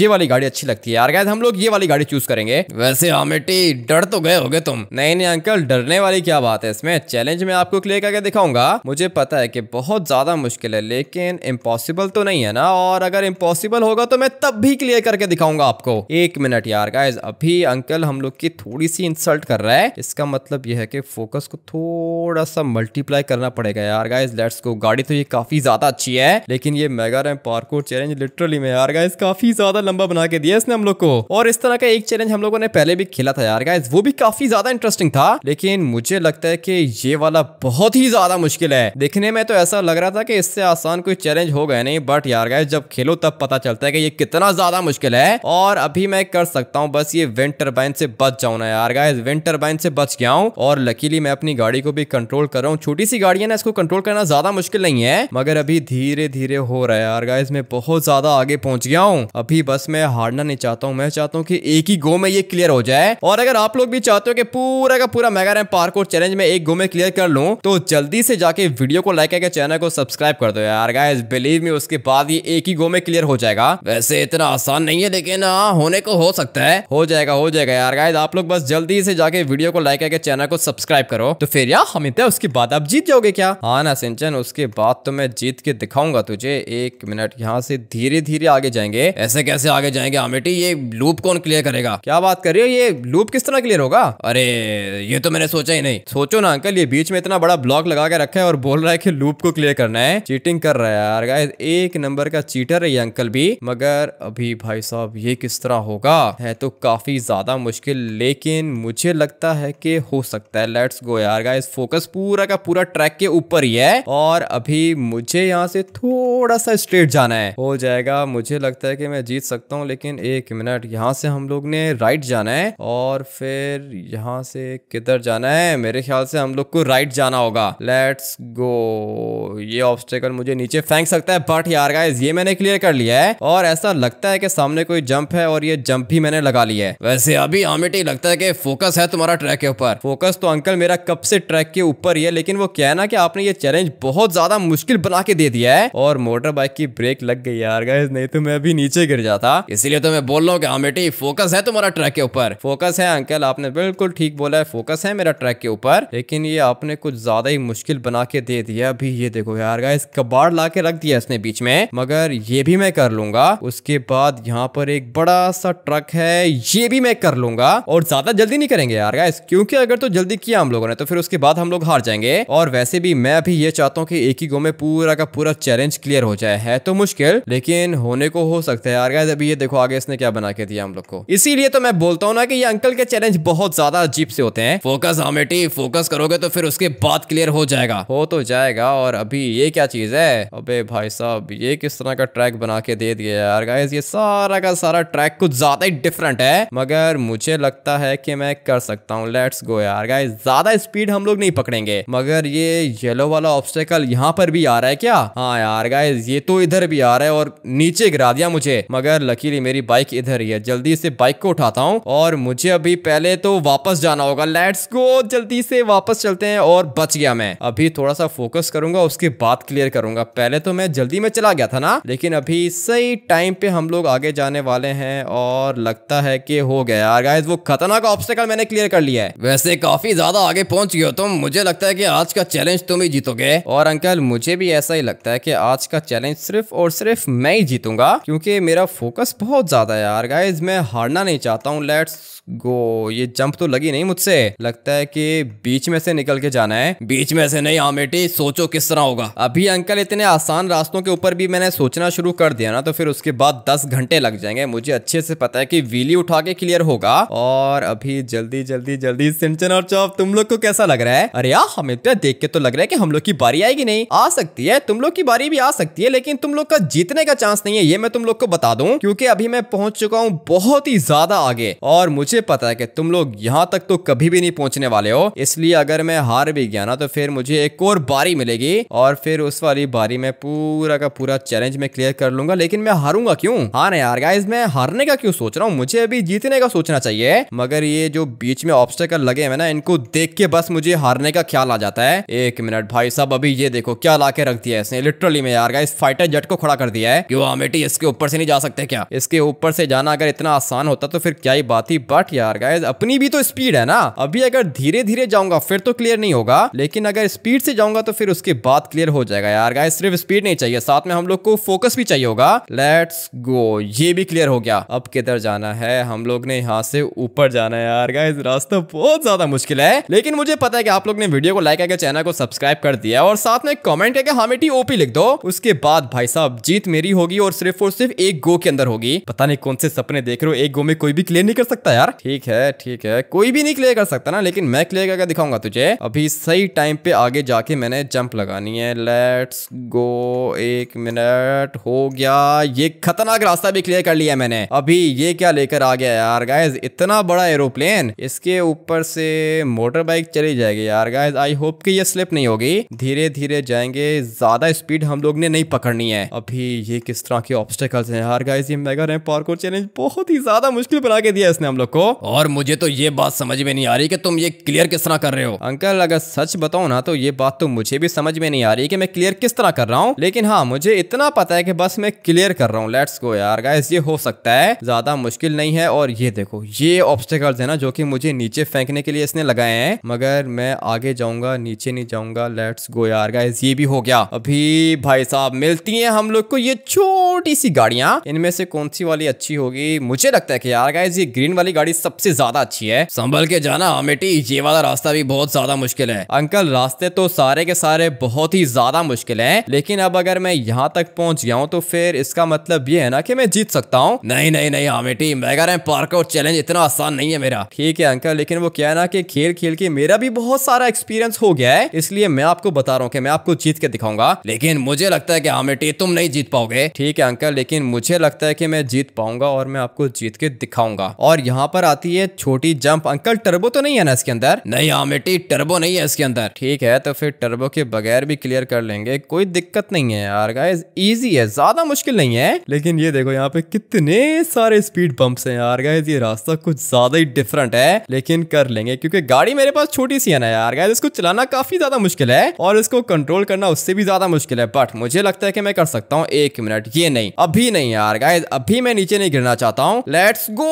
ये वाली गाड़ी अच्छी लगती है यार गाइज हम लोग ये वाली गाड़ी चूज करेंगे वैसे हमेटी डर तो गए होगे तुम नहीं नहीं अंकल डरने वाली क्या बात है इसमें चैलेंज में आपको क्लियर करके दिखाऊंगा मुझे पता है कि बहुत ज़्यादा मुश्किल है लेकिन इम्पॉसिबल तो नहीं है ना और अगर इम्पॉसिबल होगा तो मैं तब भी क्लियर करके दिखाऊंगा आपको एक मिनट यार गाइज अभी अंकल हम लोग की थोड़ी सी इंसल्ट कर रहा है इसका मतलब यह है कि फोकस को थोड़ा सा मल्टीप्लाई करना पड़ेगा यार गाइज लेट्स को गाड़ी तो ये काफी ज्यादा अच्छी है लेकिन ये mega ramp parkour challenge literally में यार गाइज काफी ज्यादा लंबा बना के दिया इसने हम लोग को और इस तरह का एक चैलेंज हम लोगों ने पहले भी खेला था यार गाइज वो भी काफी ज्यादा इंटरेस्टिंग था लेकिन मुझे लगता है कि ये वाला बहुत ही ज्यादा मुश्किल है देखने में में तो ऐसा लग रहा था कि इससे आसान कोई चैलेंज हो गया नहीं बट यार गाइस जब खेलो तब पता चलता है कि ये कितना ज्यादा मुश्किल है और अभी मैं कर सकता हूँ बस ये विंटर बाइन से बच जाऊँ ना यार गाइस विंटर बाइन से बच गया हूँ और लकीली मैं अपनी गाड़ी को भी कंट्रोल कर रहा हूँ छोटी सी गाड़ी है ना इसको कंट्रोल करना ज्यादा मुश्किल नहीं है मगर अभी धीरे धीरे हो रहा है यार गाइस मैं बहुत ज्यादा आगे पहुंच गया हूँ अभी बस मैं हारना नहीं चाहता हूँ मैं चाहता हूँ की एक ही गो में ये क्लियर हो जाए और अगर आप लोग भी चाहते हो कि पूरा का पूरा मेगा रैम पार्कोर चैलेंज में एक गो में क्लियर कर लू तो जल्दी से जाके वीडियो को लाइक क्या क्या चैनल को सब्सक्राइब कर दो यार गाइस बिलीव मी उसके बाद ये एक ही गो में क्लियर हो जाएगा वैसे इतना आसान नहीं है लेकिन आ, हाँ, होने को हो सकता है हो जाएगा हो जाएगा यार गाइस आप लोग बस जल्दी से जाके वीडियो को लाइक करके चैनल को सब्सक्राइब करो तो फिर यार हम इतना उसके बाद आप जीत जाओगे क्या हाँ ना सिंचन उसके बाद तो मैं जीत के दिखाऊंगा तुझे एक मिनट यहाँ से धीरे धीरे आगे जाएंगे ऐसे कैसे आगे जाएंगे हमिटी ये लूप कौन क्लियर करेगा क्या बात कर रही हो ये लूप किस तरह क्लियर होगा अरे ये तो मैंने सोचा ही नहीं सोचो ना अंकल ये बीच में इतना बड़ा ब्लॉक लगा के रखा है और बोल रहा है कि लूप को क्लियर करना है चीटिंग कर रहा है यार गाइस एक नंबर का चीटर है ये अंकल भी मगर अभी भाई साहब ये किस तरह होगा है तो काफी ज्यादा मुश्किल लेकिन मुझे लगता है कि हो सकता है लेट्स गो यार गाइस फोकस पूरा का पूरा ट्रैक के ऊपर ही है और अभी मुझे यहाँ से थोड़ा सा स्ट्रेट जाना है हो जाएगा मुझे लगता है कि मैं जीत सकता हूँ लेकिन एक मिनट यहाँ से हम लोग ने राइट जाना है और फिर यहाँ से किधर जाना है मेरे ख्याल से हम लोग को राइट जाना होगा लेट्स गो ये ऑब्स्टेकल मुझे नीचे फेंक सकता है बट यार गाइस ये मैंने क्लियर कर लिया है और ऐसा लगता है कि सामने कोई जंप है और ये जंप भी मैंने लगा लिया है वैसे अभी आमिटी लगता है कि फोकस है तुम्हारा ट्रैक के ऊपर फोकस तो अंकल मेरा कब से ट्रैक के ऊपर ही है लेकिन वो क्या है ना कि आपने ये चैलेंज बहुत ज्यादा मुश्किल बना के दे दिया है और मोटर बाइक की ब्रेक लग गई यार गाइस नहीं तो मैं अभी नीचे गिर जाता इसीलिए तो मैं बोल रहा हूँ की आमिटी फोकस है तुम्हारा ट्रैक के ऊपर फोकस है अंकल आपने बिल्कुल ठीक बोला है फोकस है मेरा ट्रैक के ऊपर लेकिन ये आपने कुछ ज्यादा ही मुश्किल बना के दे दिया गया अभी ये देखो यार गाइस कबाड़ ला के रख दिया इसने बीच में मगर ये भी मैं कर लूंगा उसके बाद यहाँ पर एक बड़ा सा ट्रक है ये भी मैं कर लूंगा और ज्यादा जल्दी नहीं करेंगे यार गाइस क्योंकि अगर तो जल्दी किया हम लोगों ने तो फिर उसके बाद हम लोग हार जाएंगे और वैसे भी मैं अभी ये चाहता हूँ की एक ही गो में पूरा का पूरा चैलेंज क्लियर हो जाए है तो मुश्किल लेकिन होने को हो सकता है यार गाइस अभी ये देखो आगे इसने क्या बना के दिया हम लोग को इसीलिए तो मैं बोलता हूँ ना कि ये अंकल के चैलेंज बहुत ज्यादा अजीब से होते हैं फोकस हमेटी फोकस करोगे तो फिर उसके बाद क्लियर हो जाएगा हो तो जाएगा जाएगा और अभी ये क्या चीज़ है अबे भाई साहब ये किस तरह का ट्रैक बना के दे दिया यार गाइस ये सारा का सारा ट्रैक कुछ ज़्यादा ही डिफरेंट है मगर मुझे लगता है कि मैं कर सकता हूँ लेट्स गो यार गाइस ज़्यादा स्पीड हम लोग नहीं पकड़ेंगे मगर ये येलो वाला ऑब्स्टेकल यहाँ पर भी आ रहा है क्या हाँ यार गाइज ये तो इधर भी आ रहा है और नीचे गिरा दिया मुझे मगर लकीली मेरी बाइक इधर ही है जल्दी से बाइक को उठाता हूँ और मुझे अभी पहले तो वापस जाना होगा लेट्स गो जल्दी से वापस चलते हैं और बच गया मैं अभी थोड़ा सा फोकस करूंगा उसके बाद क्लियर करूंगा पहले तो मैं जल्दी में चला गया था ना लेकिन अभी सही टाइम पे हम लोग आगे जाने वाले हैं और लगता है कि हो गया यार गाइस वो खतरनाक ऑब्स्टेकल मैंने क्लियर कर लिया है वैसे काफी ज्यादा आगे पहुंच गये हो तुम मुझे लगता है की आज का चैलेंज तुम ही जीतोगे और अंकल मुझे भी ऐसा ही लगता है की आज का चैलेंज सिर्फ और सिर्फ मैं ही जीतूंगा क्यूँकी मेरा फोकस बहुत ज्यादा है यार गाइज मैं हारना नहीं चाहता हूँ लेट्स गो ये जंप तो लगी नहीं मुझसे लगता है कि बीच में से निकल के जाना है बीच में से नहीं हाँ बेटी सोचो किस तरह होगा अभी अंकल इतने आसान रास्तों के ऊपर भी मैंने सोचना शुरू कर दिया ना तो फिर उसके बाद दस घंटे लग जाएंगे मुझे अच्छे से पता है कि वीली उठा के क्लियर होगा और अभी जल्दी जल्दी जल्दी सिंचन और चौप तुम लोग को कैसा लग रहा है अरे यार हमें तो देख के तो लग रहा है की हम लोग की बारी आएगी नहीं आ सकती है तुम लोग की बारी भी आ सकती है लेकिन तुम लोग का जीतने का चांस नहीं है ये मैं तुम लोग को बता दूं क्योंकि अभी मैं पहुंच चुका हूं बहुत ही ज्यादा आगे और मुझे मुझे पता है कि तुम लोग यहाँ तक तो कभी भी नहीं पहुंचने वाले हो इसलिए अगर मैं हार भी गया ना तो फिर मुझे एक और बारी मिलेगी और फिर उस वाली बारी में पूरा का पूरा चैलेंज में क्लियर कर लूंगा लेकिन मैं हारूंगा क्यों हाँ ना यार गाइज मैं हारने का क्यों सोच रहा हूँ मुझे अभी जीतने का सोचना चाहिए मगर ये जो बीच में ऑब्स्टेकल लगे हुए ना इनको देख के बस मुझे हारने का ख्याल आ जाता है एक मिनट भाई साहब अभी ये देखो क्या ला के रख दिया इसने लिटरली में यार गाइज फाइटर जट को खड़ा कर दिया है क्यों अमेटी इसके ऊपर से नहीं जा सकते क्या इसके ऊपर से जाना अगर इतना आसान होता तो फिर क्या ही बात ही बट बट यार गाइज अपनी भी तो स्पीड है ना अभी अगर धीरे धीरे जाऊंगा फिर तो क्लियर नहीं होगा लेकिन अगर स्पीड से जाऊंगा तो फिर उसके बाद क्लियर हो जाएगा यार गाइज सिर्फ स्पीड नहीं चाहिए साथ में हम लोग को फोकस भी चाहिए होगा लेट्स गो ये भी क्लियर हो गया अब किधर जाना है हम लोग ने यहाँ से ऊपर जाना है यार गाइज रास्ता बहुत ज्यादा मुश्किल है लेकिन मुझे पता है कि आप लोग ने वीडियो को लाइक करके चैनल को सब्सक्राइब कर दिया और साथ में कॉमेंट करके हमेटी ओपी लिख दो उसके बाद भाई साहब जीत मेरी होगी और सिर्फ और सिर्फ एक गो के अंदर होगी पता नहीं कौन से सपने देख रहे हो एक गो में कोई भी क्लियर नहीं कर सकता यार यार ठीक है ठीक है कोई भी नहीं क्लियर कर सकता ना लेकिन मैं क्लियर करके दिखाऊंगा तुझे अभी सही टाइम पे आगे जाके मैंने जंप लगानी है लेट्स गो एक मिनट हो गया ये खतरनाक रास्ता भी क्लियर कर लिया मैंने अभी ये क्या लेकर आ गया यार गाइज इतना बड़ा एरोप्लेन इसके ऊपर से मोटर बाइक चली जाएगी यार गाइज आई होप की ये स्लिप नहीं होगी धीरे धीरे जाएंगे ज्यादा स्पीड हम लोग ने नहीं पकड़नी है अभी ये किस तरह के ऑब्स्टेकल्स हैं यार गाइज ये मेगा रैंप पार्कोर चैलेंज बहुत ही ज्यादा मुश्किल बना के दिया इसने हम लोग को को और मुझे तो ये बात समझ में नहीं आ रही कि तुम ये क्लियर किस तरह कर रहे हो अंकल अगर सच बताओ ना तो ये बात तो मुझे भी समझ में नहीं आ रही कि मैं क्लियर किस तरह कर रहा हूँ लेकिन हाँ मुझे इतना पता है कि बस मैं क्लियर कर रहा हूँ लेट्स गो यार गाइस ये हो सकता है ज्यादा मुश्किल नहीं है और ये देखो ये ऑब्स्टेकल है ना जो की मुझे नीचे फेंकने के लिए इसने लगाए हैं मगर मैं आगे जाऊंगा नीचे नहीं जाऊंगा लेट्स गो यार गाइस ये भी हो गया अभी भाई साहब मिलती है हम लोग को ये छोटी सी गाड़िया इनमें से कौन सी वाली अच्छी होगी मुझे लगता है कि यार गाइस ये ग्रीन वाली गाड़ी गाड़ी सबसे ज्यादा अच्छी है संभल के जाना अमेठी हाँ ये वाला रास्ता भी बहुत ज्यादा मुश्किल है अंकल रास्ते तो सारे के सारे बहुत ही ज्यादा मुश्किल है लेकिन अब अगर मैं यहाँ तक पहुंच गया हूँ तो फिर इसका मतलब ये है ना की मैं जीत सकता हूँ नहीं नहीं नहीं अमेठी हाँ मैं कह रहे हैं पार्क और चैलेंज इतना आसान नहीं है मेरा ठीक है अंकल लेकिन वो क्या है ना की खेल खेल के मेरा भी बहुत सारा एक्सपीरियंस हो गया है इसलिए मैं आपको बता रहा हूँ की मैं आपको जीत के दिखाऊंगा लेकिन मुझे लगता है की हाँ अमेठी तुम नहीं जीत पाओगे ठीक है अंकल लेकिन मुझे लगता है कि मैं जीत पाऊंगा और मैं आपको जीत के दिखाऊंगा और यहाँ पर पर आती है छोटी जंप अंकल टर्बो तो नहीं है ना इसके अंदर नहीं हाँ आमेटी टर्बो नहीं है इसके अंदर ठीक है तो फिर टर्बो के बगैर भी क्लियर कर लेंगे कोई दिक्कत नहीं है यार गाइस इजी है ज्यादा मुश्किल नहीं है लेकिन ये देखो यहाँ पे कितने सारे स्पीड बम्प्स है यार गाइस ये रास्ता कुछ ज्यादा ही डिफरेंट है लेकिन कर लेंगे क्योंकि गाड़ी मेरे पास छोटी सी है ना यार गाइस इसको चलाना काफी ज्यादा मुश्किल है और इसको कंट्रोल करना उससे भी ज्यादा मुश्किल है बट मुझे लगता है की मैं कर सकता हूँ एक मिनट ये नहीं अभी नहीं यार गाइज अभी मैं नीचे नहीं गिरना चाहता हूँ लेट्स गो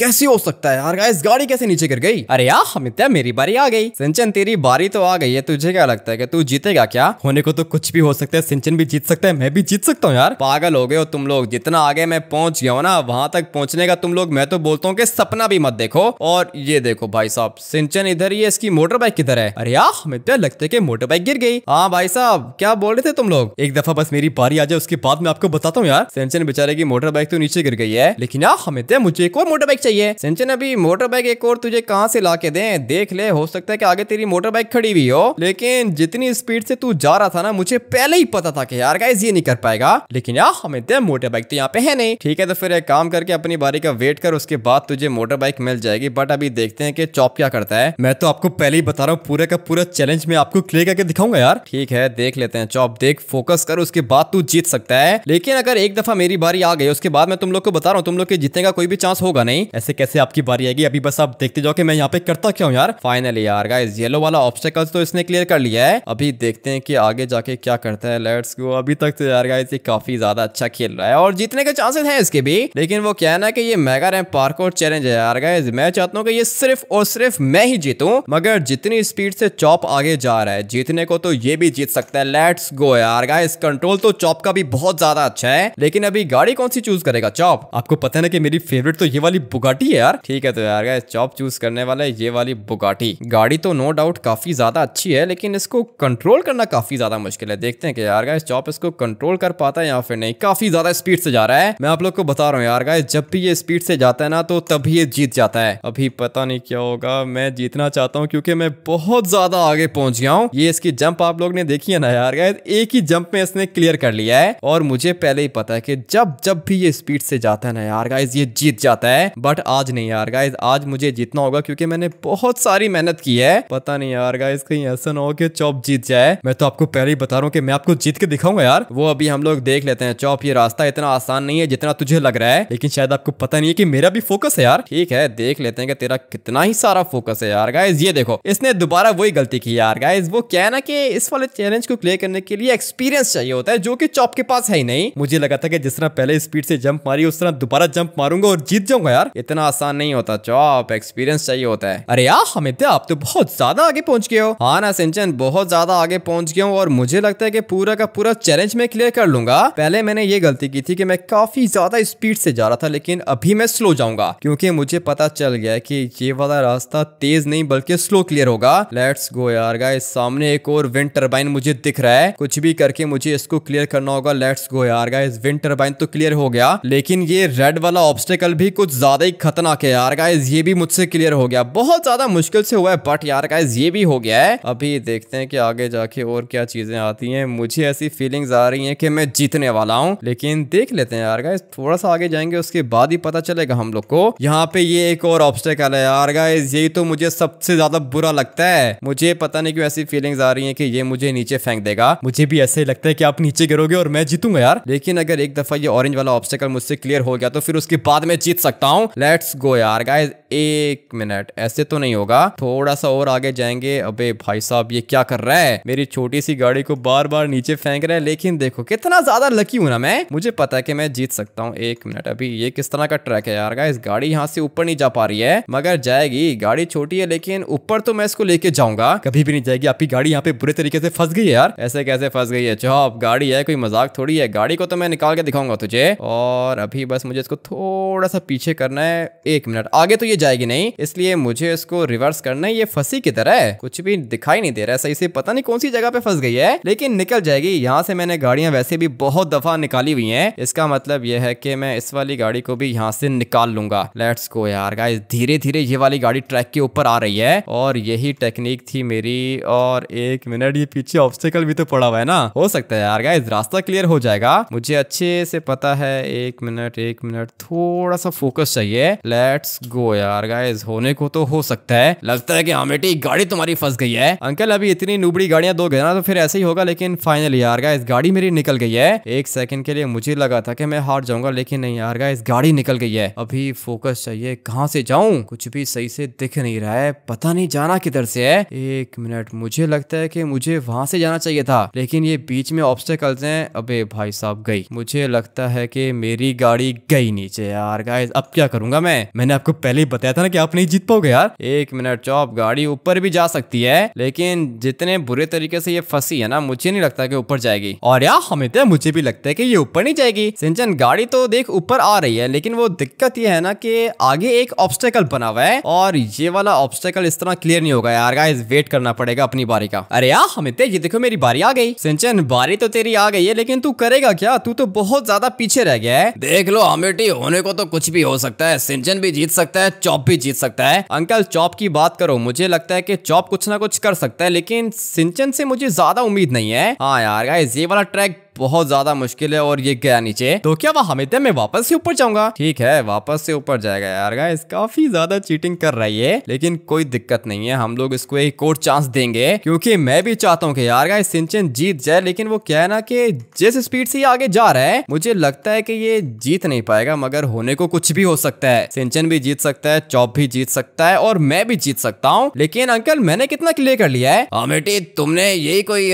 कैसे हो सकता है यार गाइस गाड़ी कैसे नीचे गिर गई अरे यार अमित्या मेरी बारी आ गई सिंचन तेरी बारी तो आ गई है तुझे क्या लगता है कि तू जीतेगा क्या होने को तो कुछ भी हो सकता है सिंचन भी जीत सकता है मैं भी जीत सकता हूँ यार पागल हो गए हो तुम लोग जितना आगे मैं पहुंच गया हूँ ना वहां तक पहुंचने का तुम लोग मैं तो बोलता हूँ की सपना भी मत देखो और ये देखो भाई साहब सिंचन इधर ही इसकी मोटर बाइक किधर है अरे यार अमित्या लगता है की मोटर बाइक गिर गई हाँ भाई साहब क्या बोल रहे थे तुम लोग एक दफा बस मेरी बारी आ जाए उसके बाद मैं आपको बताता हूँ यार सिंचन बेचारे की मोटर बाइक तो नीचे गिर गई है लेकिन यार अमित्या मुझे एक और मोटर बाइक चाहिए सिंचन अभी मोटर बाइक एक और तुझे कहाँ से ला के दे देख ले हो सकता है कि आगे तेरी मोटर बाइक खड़ी हुई हो लेकिन जितनी स्पीड से तू जा रहा था ना मुझे पहले ही पता था कि यार गाइज ये नहीं कर पाएगा लेकिन यार हमें दे मोटर बाइक तो यहाँ पे है नहीं ठीक है तो फिर एक काम करके अपनी बारी का वेट कर उसके बाद तुझे मोटर बाइक मिल जाएगी बट अभी देखते हैं कि चॉप क्या करता है मैं तो आपको पहले ही बता रहा हूँ पूरे का पूरा चैलेंज में आपको क्लियर करके दिखाऊंगा यार ठीक है देख लेते हैं चॉप देख फोकस कर उसके बाद तू जीत सकता है लेकिन अगर एक दफा मेरी बारी आ गई उसके बाद मैं तुम लोग को बता रहा हूँ तुम लोग के जीतने का कोई भी चांस होगा नहीं ऐसे कैसे आपकी बारी आएगी अभी बस आप देखते जाओ कि मैं यहाँ पे करता क्यों यार फाइनली यार गाइज येलो वाला ऑब्स्टेकल तो इसने क्लियर कर लिया है अभी देखते हैं कि आगे जाके क्या करता है लेट्स गो अभी तक तो यार गाइज ये काफी ज्यादा अच्छा खेल रहा है और जीतने के चांसेस है इसके भी लेकिन वो क्या है ना कि ये मेगा रैम और चैलेंज है यार गाइज मैं चाहता हूँ कि ये सिर्फ और सिर्फ मैं ही जीतू मगर जितनी स्पीड से चॉप आगे जा रहा है जीतने को तो ये भी जीत सकता है लेट्स गो यार गाइज कंट्रोल तो चॉप का भी बहुत ज्यादा अच्छा है लेकिन अभी गाड़ी कौन सी चूज करेगा चॉप आपको पता है ना कि मेरी फेवरेट तो ये वाली बुगाटी है यार ठीक है तो यार चॉप चूज करने वाला है ये वाली बुगाटी गाड़ी तो नो डाउट काफी ज्यादा अच्छी है लेकिन इसको कंट्रोल करना काफी ज्यादा मुश्किल है देखते हैं कि यार चॉप इसको कंट्रोल कर पाता है या फिर नहीं काफी ज्यादा स्पीड से जा रहा है मैं आप लोग को बता रहा हूँ यार जब भी ये स्पीड से जाता है ना तो तभी ये जीत जाता है अभी पता नहीं क्या होगा मैं जीतना चाहता हूँ क्योंकि मैं बहुत ज्यादा आगे पहुंच गया हूँ ये इसकी जंप आप लोग ने देखी है ना यार गाय एक ही जंप में इसने क्लियर कर लिया है और मुझे पहले ही पता है कि जब जब भी ये स्पीड से जाता है ना यार गाय ये जीत जाता है बट बट आज नहीं यार गाइज आज मुझे जीतना होगा क्योंकि मैंने बहुत सारी मेहनत की है पता नहीं यार गाइज कहीं ऐसा ना हो कि चौप जीत जाए मैं तो आपको पहले ही बता रहा हूँ कि मैं आपको जीत के दिखाऊंगा यार वो अभी हम लोग देख लेते हैं चौप ये रास्ता इतना आसान नहीं है जितना तुझे लग रहा है लेकिन शायद आपको पता नहीं है कि मेरा भी फोकस है यार ठीक है देख लेते हैं कि तेरा कितना ही सारा फोकस है यार गाइज ये देखो इसने दोबारा वही गलती की यार गाइज वो क्या है ना कि इस वाले चैलेंज को क्लियर करने के लिए एक्सपीरियंस चाहिए होता है जो कि चौप के पास है ही नहीं मुझे लगा था कि जिस तरह पहले स्पीड से जंप मारी उस तरह दोबारा जंप मारूंगा और जीत जाऊंगा यार इतना आसान नहीं होता चौप एक्सपीरियंस चाहिए होता है अरे यार हमित्या आप तो बहुत ज्यादा आगे पहुंच गए हो हाँ ना सिंचन बहुत ज्यादा आगे पहुंच गया हूँ और मुझे लगता है कि पूरा का पूरा चैलेंज मैं क्लियर कर लूंगा पहले मैंने ये गलती की थी कि मैं काफी ज्यादा स्पीड से जा रहा था लेकिन अभी मैं स्लो जाऊंगा क्योंकि मुझे पता चल गया कि ये वाला रास्ता तेज नहीं बल्कि स्लो क्लियर होगा लेट्स गो यार गाइस सामने एक और विंड टर्बाइन मुझे दिख रहा है कुछ भी करके मुझे इसको क्लियर करना होगा लेट्स गो यार गाइस विंड टर्बाइन तो क्लियर हो गया लेकिन ये रेड वाला ऑब्स्टेकल भी कुछ ज्यादा ही ही खतरनाक है यार गाइज ये भी मुझसे क्लियर हो गया बहुत ज्यादा मुश्किल से हुआ है बट यार गाइज ये भी हो गया है अभी देखते हैं कि आगे जाके और क्या चीजें आती हैं मुझे ऐसी फीलिंग्स आ रही हैं कि मैं जीतने वाला हूँ लेकिन देख लेते हैं यार गाइज थोड़ा सा आगे जाएंगे उसके बाद ही पता चलेगा हम लोग को यहाँ पे ये एक और ऑब्स्टेकल है यार गाइज यही तो मुझे सबसे ज्यादा बुरा लगता है मुझे पता नहीं क्यों ऐसी फीलिंग्स आ रही है की ये मुझे नीचे फेंक देगा मुझे भी ऐसे ही लगता है की आप नीचे गिरोगे और मैं जीतूंगा यार लेकिन अगर एक दफा ये ऑरेंज वाला ऑब्स्टेकल मुझसे क्लियर हो गया तो फिर उसके बाद में जीत सकता हूँ लेट्स गो यार गाइज एक मिनट ऐसे तो नहीं होगा थोड़ा सा और आगे जाएंगे अबे भाई साहब ये क्या कर रहा है मेरी छोटी सी गाड़ी को बार बार नीचे फेंक रहा है लेकिन देखो कितना ज्यादा लकी हूं ना मैं मुझे पता है कि मैं जीत सकता हूँ एक मिनट अभी ये किस तरह का ट्रैक है यार गाइस गाड़ी यहाँ से ऊपर नहीं जा पा रही है मगर जाएगी गाड़ी छोटी है लेकिन ऊपर तो मैं इसको लेके जाऊंगा कभी भी नहीं जाएगी आपकी गाड़ी यहाँ पे बुरे तरीके से फंस गई है यार ऐसे कैसे फंस गई है चाहो अब गाड़ी है कोई मजाक थोड़ी है गाड़ी को तो मैं निकाल के दिखाऊंगा तुझे और अभी बस मुझे इसको थोड़ा सा पीछे करना है है एक मिनट आगे तो ये जाएगी नहीं इसलिए मुझे इसको रिवर्स करना है ये फंसी की तरह है कुछ भी दिखाई नहीं दे रहा है सही से पता नहीं कौन सी जगह पे फंस गई है लेकिन निकल जाएगी यहाँ से मैंने गाड़ियां वैसे भी बहुत दफा निकाली हुई है इसका मतलब यह है की मैं इस वाली गाड़ी को भी यहाँ से निकाल लूंगा लेट्स को यार गाय धीरे धीरे ये वाली गाड़ी ट्रैक के ऊपर आ रही है और यही टेक्निक थी मेरी और एक मिनट ये पीछे ऑब्स्टिकल भी तो पड़ा हुआ है ना हो सकता है यार गाइस रास्ता क्लियर हो जाएगा मुझे अच्छे से पता है एक मिनट एक मिनट थोड़ा सा फोकस चाहिए रही है लेट्स गो यार गाइस होने को तो हो सकता है लगता है कि हाँ बेटी गाड़ी तुम्हारी फंस गई है अंकल अभी इतनी नुबड़ी गाड़ियां दो गए ना तो फिर ऐसे ही होगा लेकिन फाइनल यार गाइज गाड़ी मेरी निकल गई है एक सेकंड के लिए मुझे लगा था कि मैं हार जाऊंगा लेकिन नहीं यार गाइज गाड़ी निकल गई है अभी फोकस चाहिए कहाँ से जाऊं कुछ भी सही से दिख नहीं रहा है पता नहीं जाना किधर से है एक मिनट मुझे लगता है की मुझे वहां से जाना चाहिए था लेकिन ये बीच में ऑब्स्टेकल्स है अबे भाई साहब गई मुझे लगता है कि मेरी गाड़ी गई नीचे यार गाइस अब क्या करूं करूंगा मैं मैंने आपको पहले ही बताया था ना कि आप नहीं जीत पाओगे यार एक मिनट चौप गाड़ी ऊपर भी जा सकती है लेकिन जितने बुरे तरीके से ये फंसी है ना मुझे नहीं लगता कि ऊपर जाएगी और यार हमें तो मुझे भी लगता है कि ये ऊपर नहीं जाएगी सिंचन गाड़ी तो देख ऊपर आ रही है लेकिन वो दिक्कत ये है ना कि आगे एक ऑब्स्टेकल बना हुआ है और ये वाला ऑब्स्टेकल इस तरह क्लियर नहीं होगा यार गाइस वेट करना पड़ेगा अपनी बारी का अरे यार हमें तो, ये देखो मेरी बारी आ गई सिंचन बारी तो तेरी आ गई है लेकिन तू करेगा क्या तू तो बहुत ज्यादा पीछे रह गया है देख लो हमेटी होने को तो कुछ भी हो सकता है है सिंजन भी जीत सकता है चॉप भी जीत सकता है अंकल चॉप की बात करो मुझे लगता है कि चॉप कुछ ना कुछ कर सकता है लेकिन सिंचन से मुझे ज्यादा उम्मीद नहीं है हाँ यार ये वाला ट्रैक बहुत ज्यादा मुश्किल है और ये गया नीचे तो क्या वह हमें मैं वापस से ऊपर जाऊंगा ठीक है वापस से ऊपर जाएगा यार गाइस काफी ज्यादा चीटिंग कर रही है लेकिन कोई दिक्कत नहीं है हम लोग इसको एक और चांस देंगे क्योंकि मैं भी चाहता हूँ की यार गाइस सिंचन जीत जाए लेकिन वो क्या है ना कि जिस स्पीड से ये आगे जा रहा है मुझे लगता है कि ये जीत नहीं पाएगा मगर होने को कुछ भी हो सकता है सिंचन भी जीत सकता है चौप भी जीत सकता है और मैं भी जीत सकता हूँ लेकिन अंकल मैंने कितना क्लियर कर लिया है हमेटी तुमने यही कोई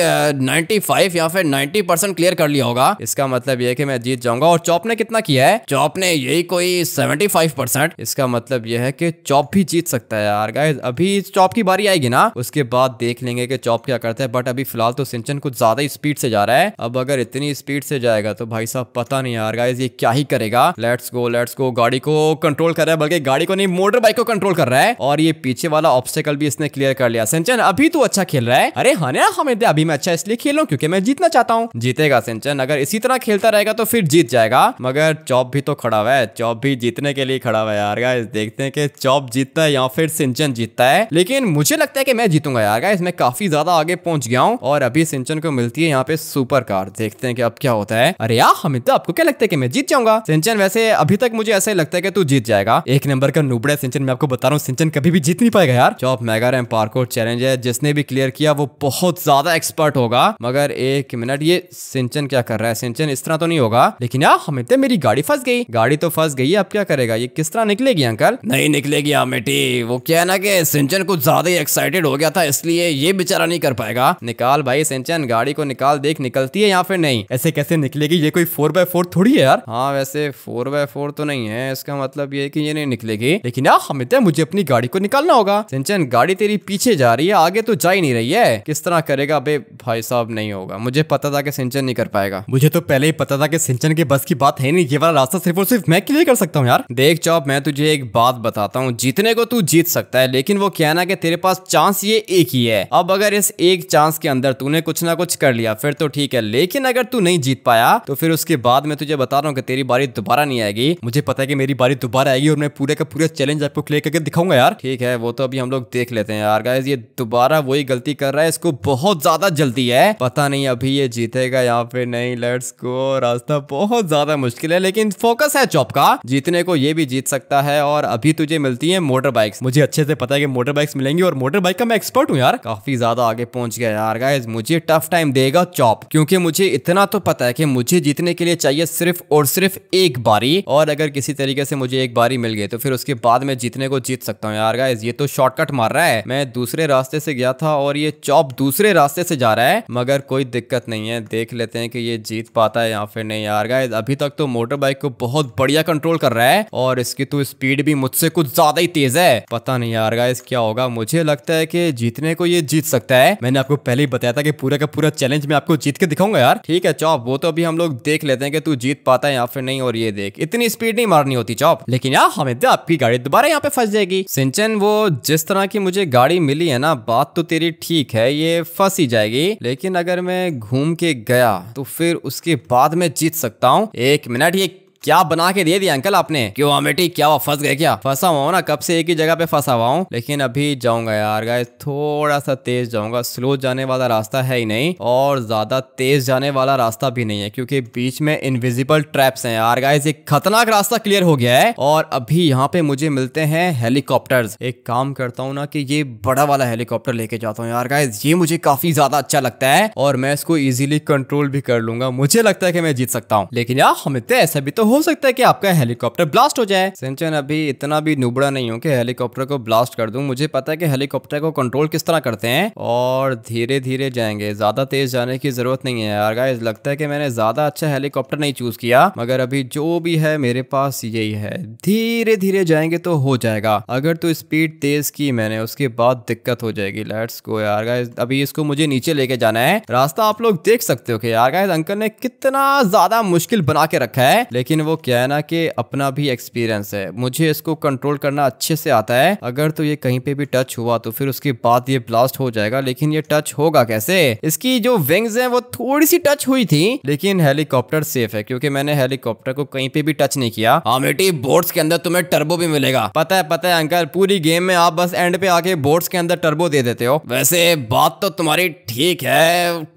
नाइन्टी फाइव या फिर नाइन्टी परसेंट क्लियर क्लियर कर लिया होगा इसका मतलब यह कि मैं जीत जाऊंगा और चौप ने कितना किया है चौप ने यही कोई सेवेंटी फाइव परसेंट इसका मतलब यह है कि चौप भी जीत सकता है यार गाइज अभी चौप की बारी आएगी ना उसके बाद देख लेंगे कि चौप क्या करता है बट अभी फिलहाल तो सिंचन कुछ ज्यादा ही स्पीड से जा रहा है अब अगर इतनी स्पीड से जाएगा तो भाई साहब पता नहीं यार गाइज ये क्या ही करेगा लेट्स गो लेट्स गो गाड़ी को कंट्रोल कर रहा है बल्कि गाड़ी को नहीं मोटर बाइक को कंट्रोल कर रहा है और ये पीछे वाला ऑब्स्टेकल भी इसने क्लियर कर लिया सिंचन अभी तो अच्छा खेल रहा है अरे हाँ हमें अभी मैं अच्छा इसलिए खेलू क्योंकि मैं जीतना चाहता हूँ जीतेगा जीतेगा सिंचन अगर इसी तरह खेलता रहेगा तो फिर जीत जाएगा मगर चौप भी तो खड़ा हुआ है चौप भी जीतने के लिए खड़ा हुआ है यार गाइस देखते हैं कि चौप जीतता है या फिर सिंचन जीतता है लेकिन मुझे लगता है कि मैं जीतूंगा यार गाइस मैं काफी ज्यादा आगे पहुंच गया हूँ और अभी सिंचन को मिलती है यहाँ पे सुपर कार देखते हैं कि अब क्या होता है अरे यार हमें तो आपको क्या लगता है कि मैं जीत जाऊंगा सिंचन वैसे अभी तक मुझे ऐसा ही लगता है कि तू जीत जाएगा एक नंबर का नुबड़े सिंचन मैं आपको बता रहा हूँ सिंचन कभी भी जीत नहीं पाएगा यार चौप मेगा रैम पार्कोर चैलेंज है जिसने भी क्लियर किया वो बहुत ज्यादा एक्सपर्ट होगा मगर एक मिनट ये सिंचन सिंचन क्या कर रहा है सिंचन इस तरह तो नहीं होगा लेकिन यार तो मेरी गाड़ी फंस गई गाड़ी तो फंस गई अब क्या करेगा ये किस तरह निकलेगी अंकल नहीं निकलेगी हमेटी वो क्या है ना कि सिंचन कुछ ज्यादा ही एक्साइटेड हो गया था इसलिए ये बेचारा नहीं कर पाएगा निकाल भाई सिंचन गाड़ी को निकाल देख निकलती है या फिर नहीं ऐसे कैसे निकलेगी ये कोई फोर बाय फोर थोड़ी है यार हाँ वैसे फोर बाय फोर तो नहीं है इसका मतलब ये की ये नहीं निकलेगी लेकिन यार तो मुझे अपनी गाड़ी को निकालना होगा सिंचन गाड़ी तेरी पीछे जा रही है आगे तो जा ही नहीं रही है किस तरह करेगा अभी भाई साहब नहीं होगा मुझे पता था कि सिंचन कर पाएगा मुझे तो पहले ही पता था कि सिंचन के बस की बात है नहीं ये वाला रास्ता सिर्फ और सिर्फ मैं क्लियर कर सकता हूँ यार देख चौब मैं तुझे एक बात बताता हूँ जीतने को तू जीत सकता है लेकिन वो क्या ना तेरे पास चांस ये एक ही है अब अगर इस एक चांस के अंदर तूने कुछ ना कुछ कर लिया फिर तो ठीक है लेकिन अगर तू नहीं जीत पाया तो फिर उसके बाद मैं तुझे बता रहा हूँ कि तेरी बारी दोबारा नहीं आएगी मुझे पता है कि मेरी बारी दोबारा आएगी और मैं पूरे का पूरा चैलेंज आपको क्लियर करके दिखाऊंगा यार ठीक है वो तो अभी हम लोग देख लेते हैं यार ये दोबारा वही गलती कर रहा है इसको बहुत ज्यादा जल्दी है पता नहीं अभी ये जीतेगा या पे नहीं लेट्स गो रास्ता बहुत ज्यादा मुश्किल है लेकिन फोकस है चौप का जीतने को ये भी जीत सकता है और अभी तुझे मिलती है मोटर बाइक्स मुझे अच्छे से पता है कि मोटर बाइक्स मिलेंगी और मोटर बाइक का मैं एक्सपर्ट हूँ यार काफी ज्यादा आगे पहुंच गया यार गाइज मुझे टफ टाइम देगा चौप क्योंकि मुझे इतना तो पता है कि मुझे जीतने के लिए चाहिए सिर्फ और सिर्फ एक बारी और अगर किसी तरीके से मुझे एक बारी मिल गई तो फिर उसके बाद में जीतने को जीत सकता हूँ यार गाइज ये तो शॉर्टकट मार रहा है मैं दूसरे रास्ते से गया था और ये चौप दूसरे रास्ते से जा रहा है मगर कोई दिक्कत नहीं है देख लेते देखते हैं कि ये जीत पाता है या फिर नहीं यार गाइस अभी तक तो मोटर बाइक को बहुत बढ़िया कंट्रोल कर रहा है और इसकी तो स्पीड भी मुझसे कुछ ज्यादा ही तेज है पता नहीं यार गाइस क्या होगा मुझे लगता है कि जीतने को ये जीत सकता है मैंने आपको पहले ही बताया था कि पूरा का पूरा चैलेंज में आपको जीत के दिखाऊंगा यार ठीक है चौप वो तो अभी हम लोग देख लेते हैं कि तू जीत पाता है या फिर नहीं और ये देख इतनी स्पीड नहीं मारनी होती चौप लेकिन यार हमें तो आपकी गाड़ी दोबारा यहाँ पे फंस जाएगी सिंचन वो जिस तरह की मुझे गाड़ी मिली है ना बात तो तेरी ठीक है ये फंस ही जाएगी लेकिन अगर मैं घूम के गया तो फिर उसके बाद में जीत सकता हूँ एक मिनट ये क्या बना के दे दिया अंकल आपने क्यों अमेटी हाँ क्या हुआ फंस गए क्या फंसा हुआ ना कब से एक ही जगह पे फंसा हुआ हूँ लेकिन अभी जाऊंगा यार गाय थोड़ा सा तेज जाऊंगा स्लो जाने वाला रास्ता है ही नहीं और ज्यादा तेज जाने वाला रास्ता भी नहीं है क्योंकि बीच में इनविजिबल ट्रैप्स हैं यार गाइस एक खतरनाक रास्ता क्लियर हो गया है और अभी यहाँ पे मुझे मिलते हैं हेलीकॉप्टर्स एक काम करता हूँ ना कि ये बड़ा वाला हेलीकॉप्टर लेके जाता हूँ यार गाइस ये मुझे काफी ज्यादा अच्छा लगता है और मैं इसको इजिली कंट्रोल भी कर लूंगा मुझे लगता है कि मैं जीत सकता हूँ लेकिन यार हम इतने ऐसा भी तो हो सकता है कि आपका हेलीकॉप्टर ब्लास्ट हो जाए सिंचन अभी इतना भी नुबड़ा नहीं हो कि हेलीकॉप्टर को ब्लास्ट कर दूं मुझे पता है कि हेलीकॉप्टर को कंट्रोल किस तरह करते हैं और धीरे धीरे जाएंगे ज्यादा तेज जाने की जरूरत नहीं है यार गाइस लगता है कि मैंने ज्यादा अच्छा हेलीकॉप्टर नहीं चूज किया मगर अभी जो भी है मेरे पास यही है धीरे धीरे जाएंगे तो हो जाएगा अगर तो स्पीड तेज की मैंने उसके बाद दिक्कत हो जाएगी लेट्स गो यार गाइस अभी इसको मुझे नीचे लेके जाना है रास्ता आप लोग देख सकते हो कि यार गाइस अंकल ने कितना ज्यादा मुश्किल बना के रखा है लेकिन लेकिन वो क्या है ना कि अपना भी एक्सपीरियंस है मुझे इसको कंट्रोल करना अच्छे से आता है अगर तो ये कहीं पे भी टच हुआ तो फिर उसके बाद ये ब्लास्ट हो जाएगा लेकिन ये टच होगा कैसे इसकी जो विंग्स हैं वो थोड़ी सी टच हुई थी लेकिन हेलीकॉप्टर सेफ है क्योंकि मैंने हेलीकॉप्टर को कहीं पे भी टच नहीं किया हमेटी हाँ बोर्ड्स के अंदर तुम्हें टर्बो भी मिलेगा पता है पता है अंकल पूरी गेम में आप बस एंड पे आके बोर्ड्स के अंदर टर्बो दे देते हो वैसे बात तो तुम्हारी ठीक है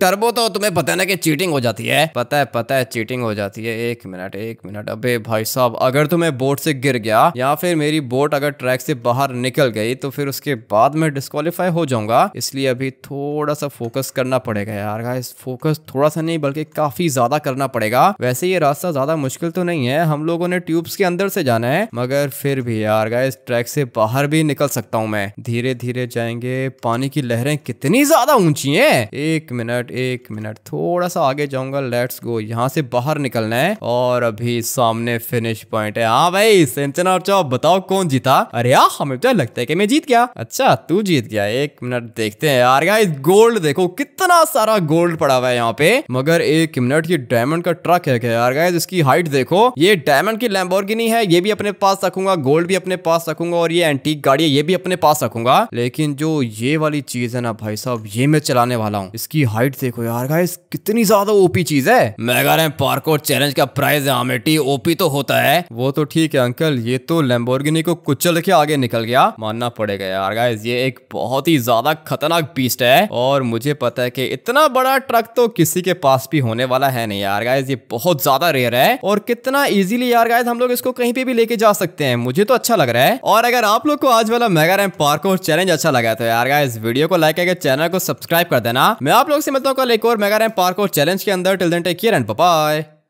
टर्बो तो तुम्हें पता ना कि चीटिंग हो जाती है पता है पता है चीटिंग हो जाती है एक मिनट एक मिनट मिनट अबे भाई साहब अगर तो मैं बोट से गिर गया या फिर मेरी बोट अगर ट्रैक से बाहर निकल गई तो फिर उसके बाद मैं डिस्कालीफाई हो जाऊंगा इसलिए अभी थोड़ा सा फोकस करना पड़ेगा यार गाइस फोकस थोड़ा सा नहीं बल्कि काफी ज्यादा करना पड़ेगा वैसे ये रास्ता ज्यादा मुश्किल तो नहीं है हम लोगों ने ट्यूब्स के अंदर से जाना है मगर फिर भी यार गाइस ट्रैक से बाहर भी निकल सकता हूँ मैं धीरे धीरे जाएंगे पानी की लहरें कितनी ज्यादा ऊंची है एक मिनट एक मिनट थोड़ा सा आगे जाऊंगा लेट्स गो यहाँ से बाहर निकलना है और अभी सामने फिनिश पॉइंट है हाँ भाई सिंचन और चौप बताओ कौन जीता अरे यार हमें तो लगता है कि मैं जीत गया अच्छा तू जीत गया एक मिनट देखते हैं यार गाइस गोल्ड देखो कितना सारा गोल्ड पड़ा हुआ है यहाँ पे मगर एक मिनट ये डायमंड का ट्रक है क्या यार गाइस इसकी हाइट देखो ये डायमंड की लैम्बोर्गिनी है ये भी अपने पास रखूंगा गोल्ड भी अपने पास रखूंगा और ये एंटीक गाड़ी है ये भी अपने पास रखूंगा लेकिन जो ये वाली चीज है ना भाई साहब ये मैं चलाने वाला हूँ इसकी हाइट देखो यार गाइस कितनी ज्यादा ओपी चीज है हाँ, मैं कह रहा हैं पार्कोर चैलेंज का प्राइस है आमेटी काफी ओपी तो होता है वो तो ठीक है अंकल ये तो लेम्बोर्गिनी को कुचल के आगे निकल गया मानना पड़ेगा यार गाइस ये एक बहुत ही ज्यादा खतरनाक बीस्ट है और मुझे पता है कि इतना बड़ा ट्रक तो किसी के पास भी होने वाला है नहीं यार गाइस ये बहुत ज्यादा रेयर है और कितना इजीली यार गाइस हम लोग इसको कहीं पे भी लेके जा सकते हैं मुझे तो अच्छा लग रहा है और अगर आप लोग को आज वाला mega ramp parkour challenge अच्छा लगा तो यार गाइस वीडियो को लाइक करके चैनल को सब्सक्राइब कर देना मैं आप लोग से मिलता हूँ कल एक और mega ramp parkour challenge के अंदर till then take care and bye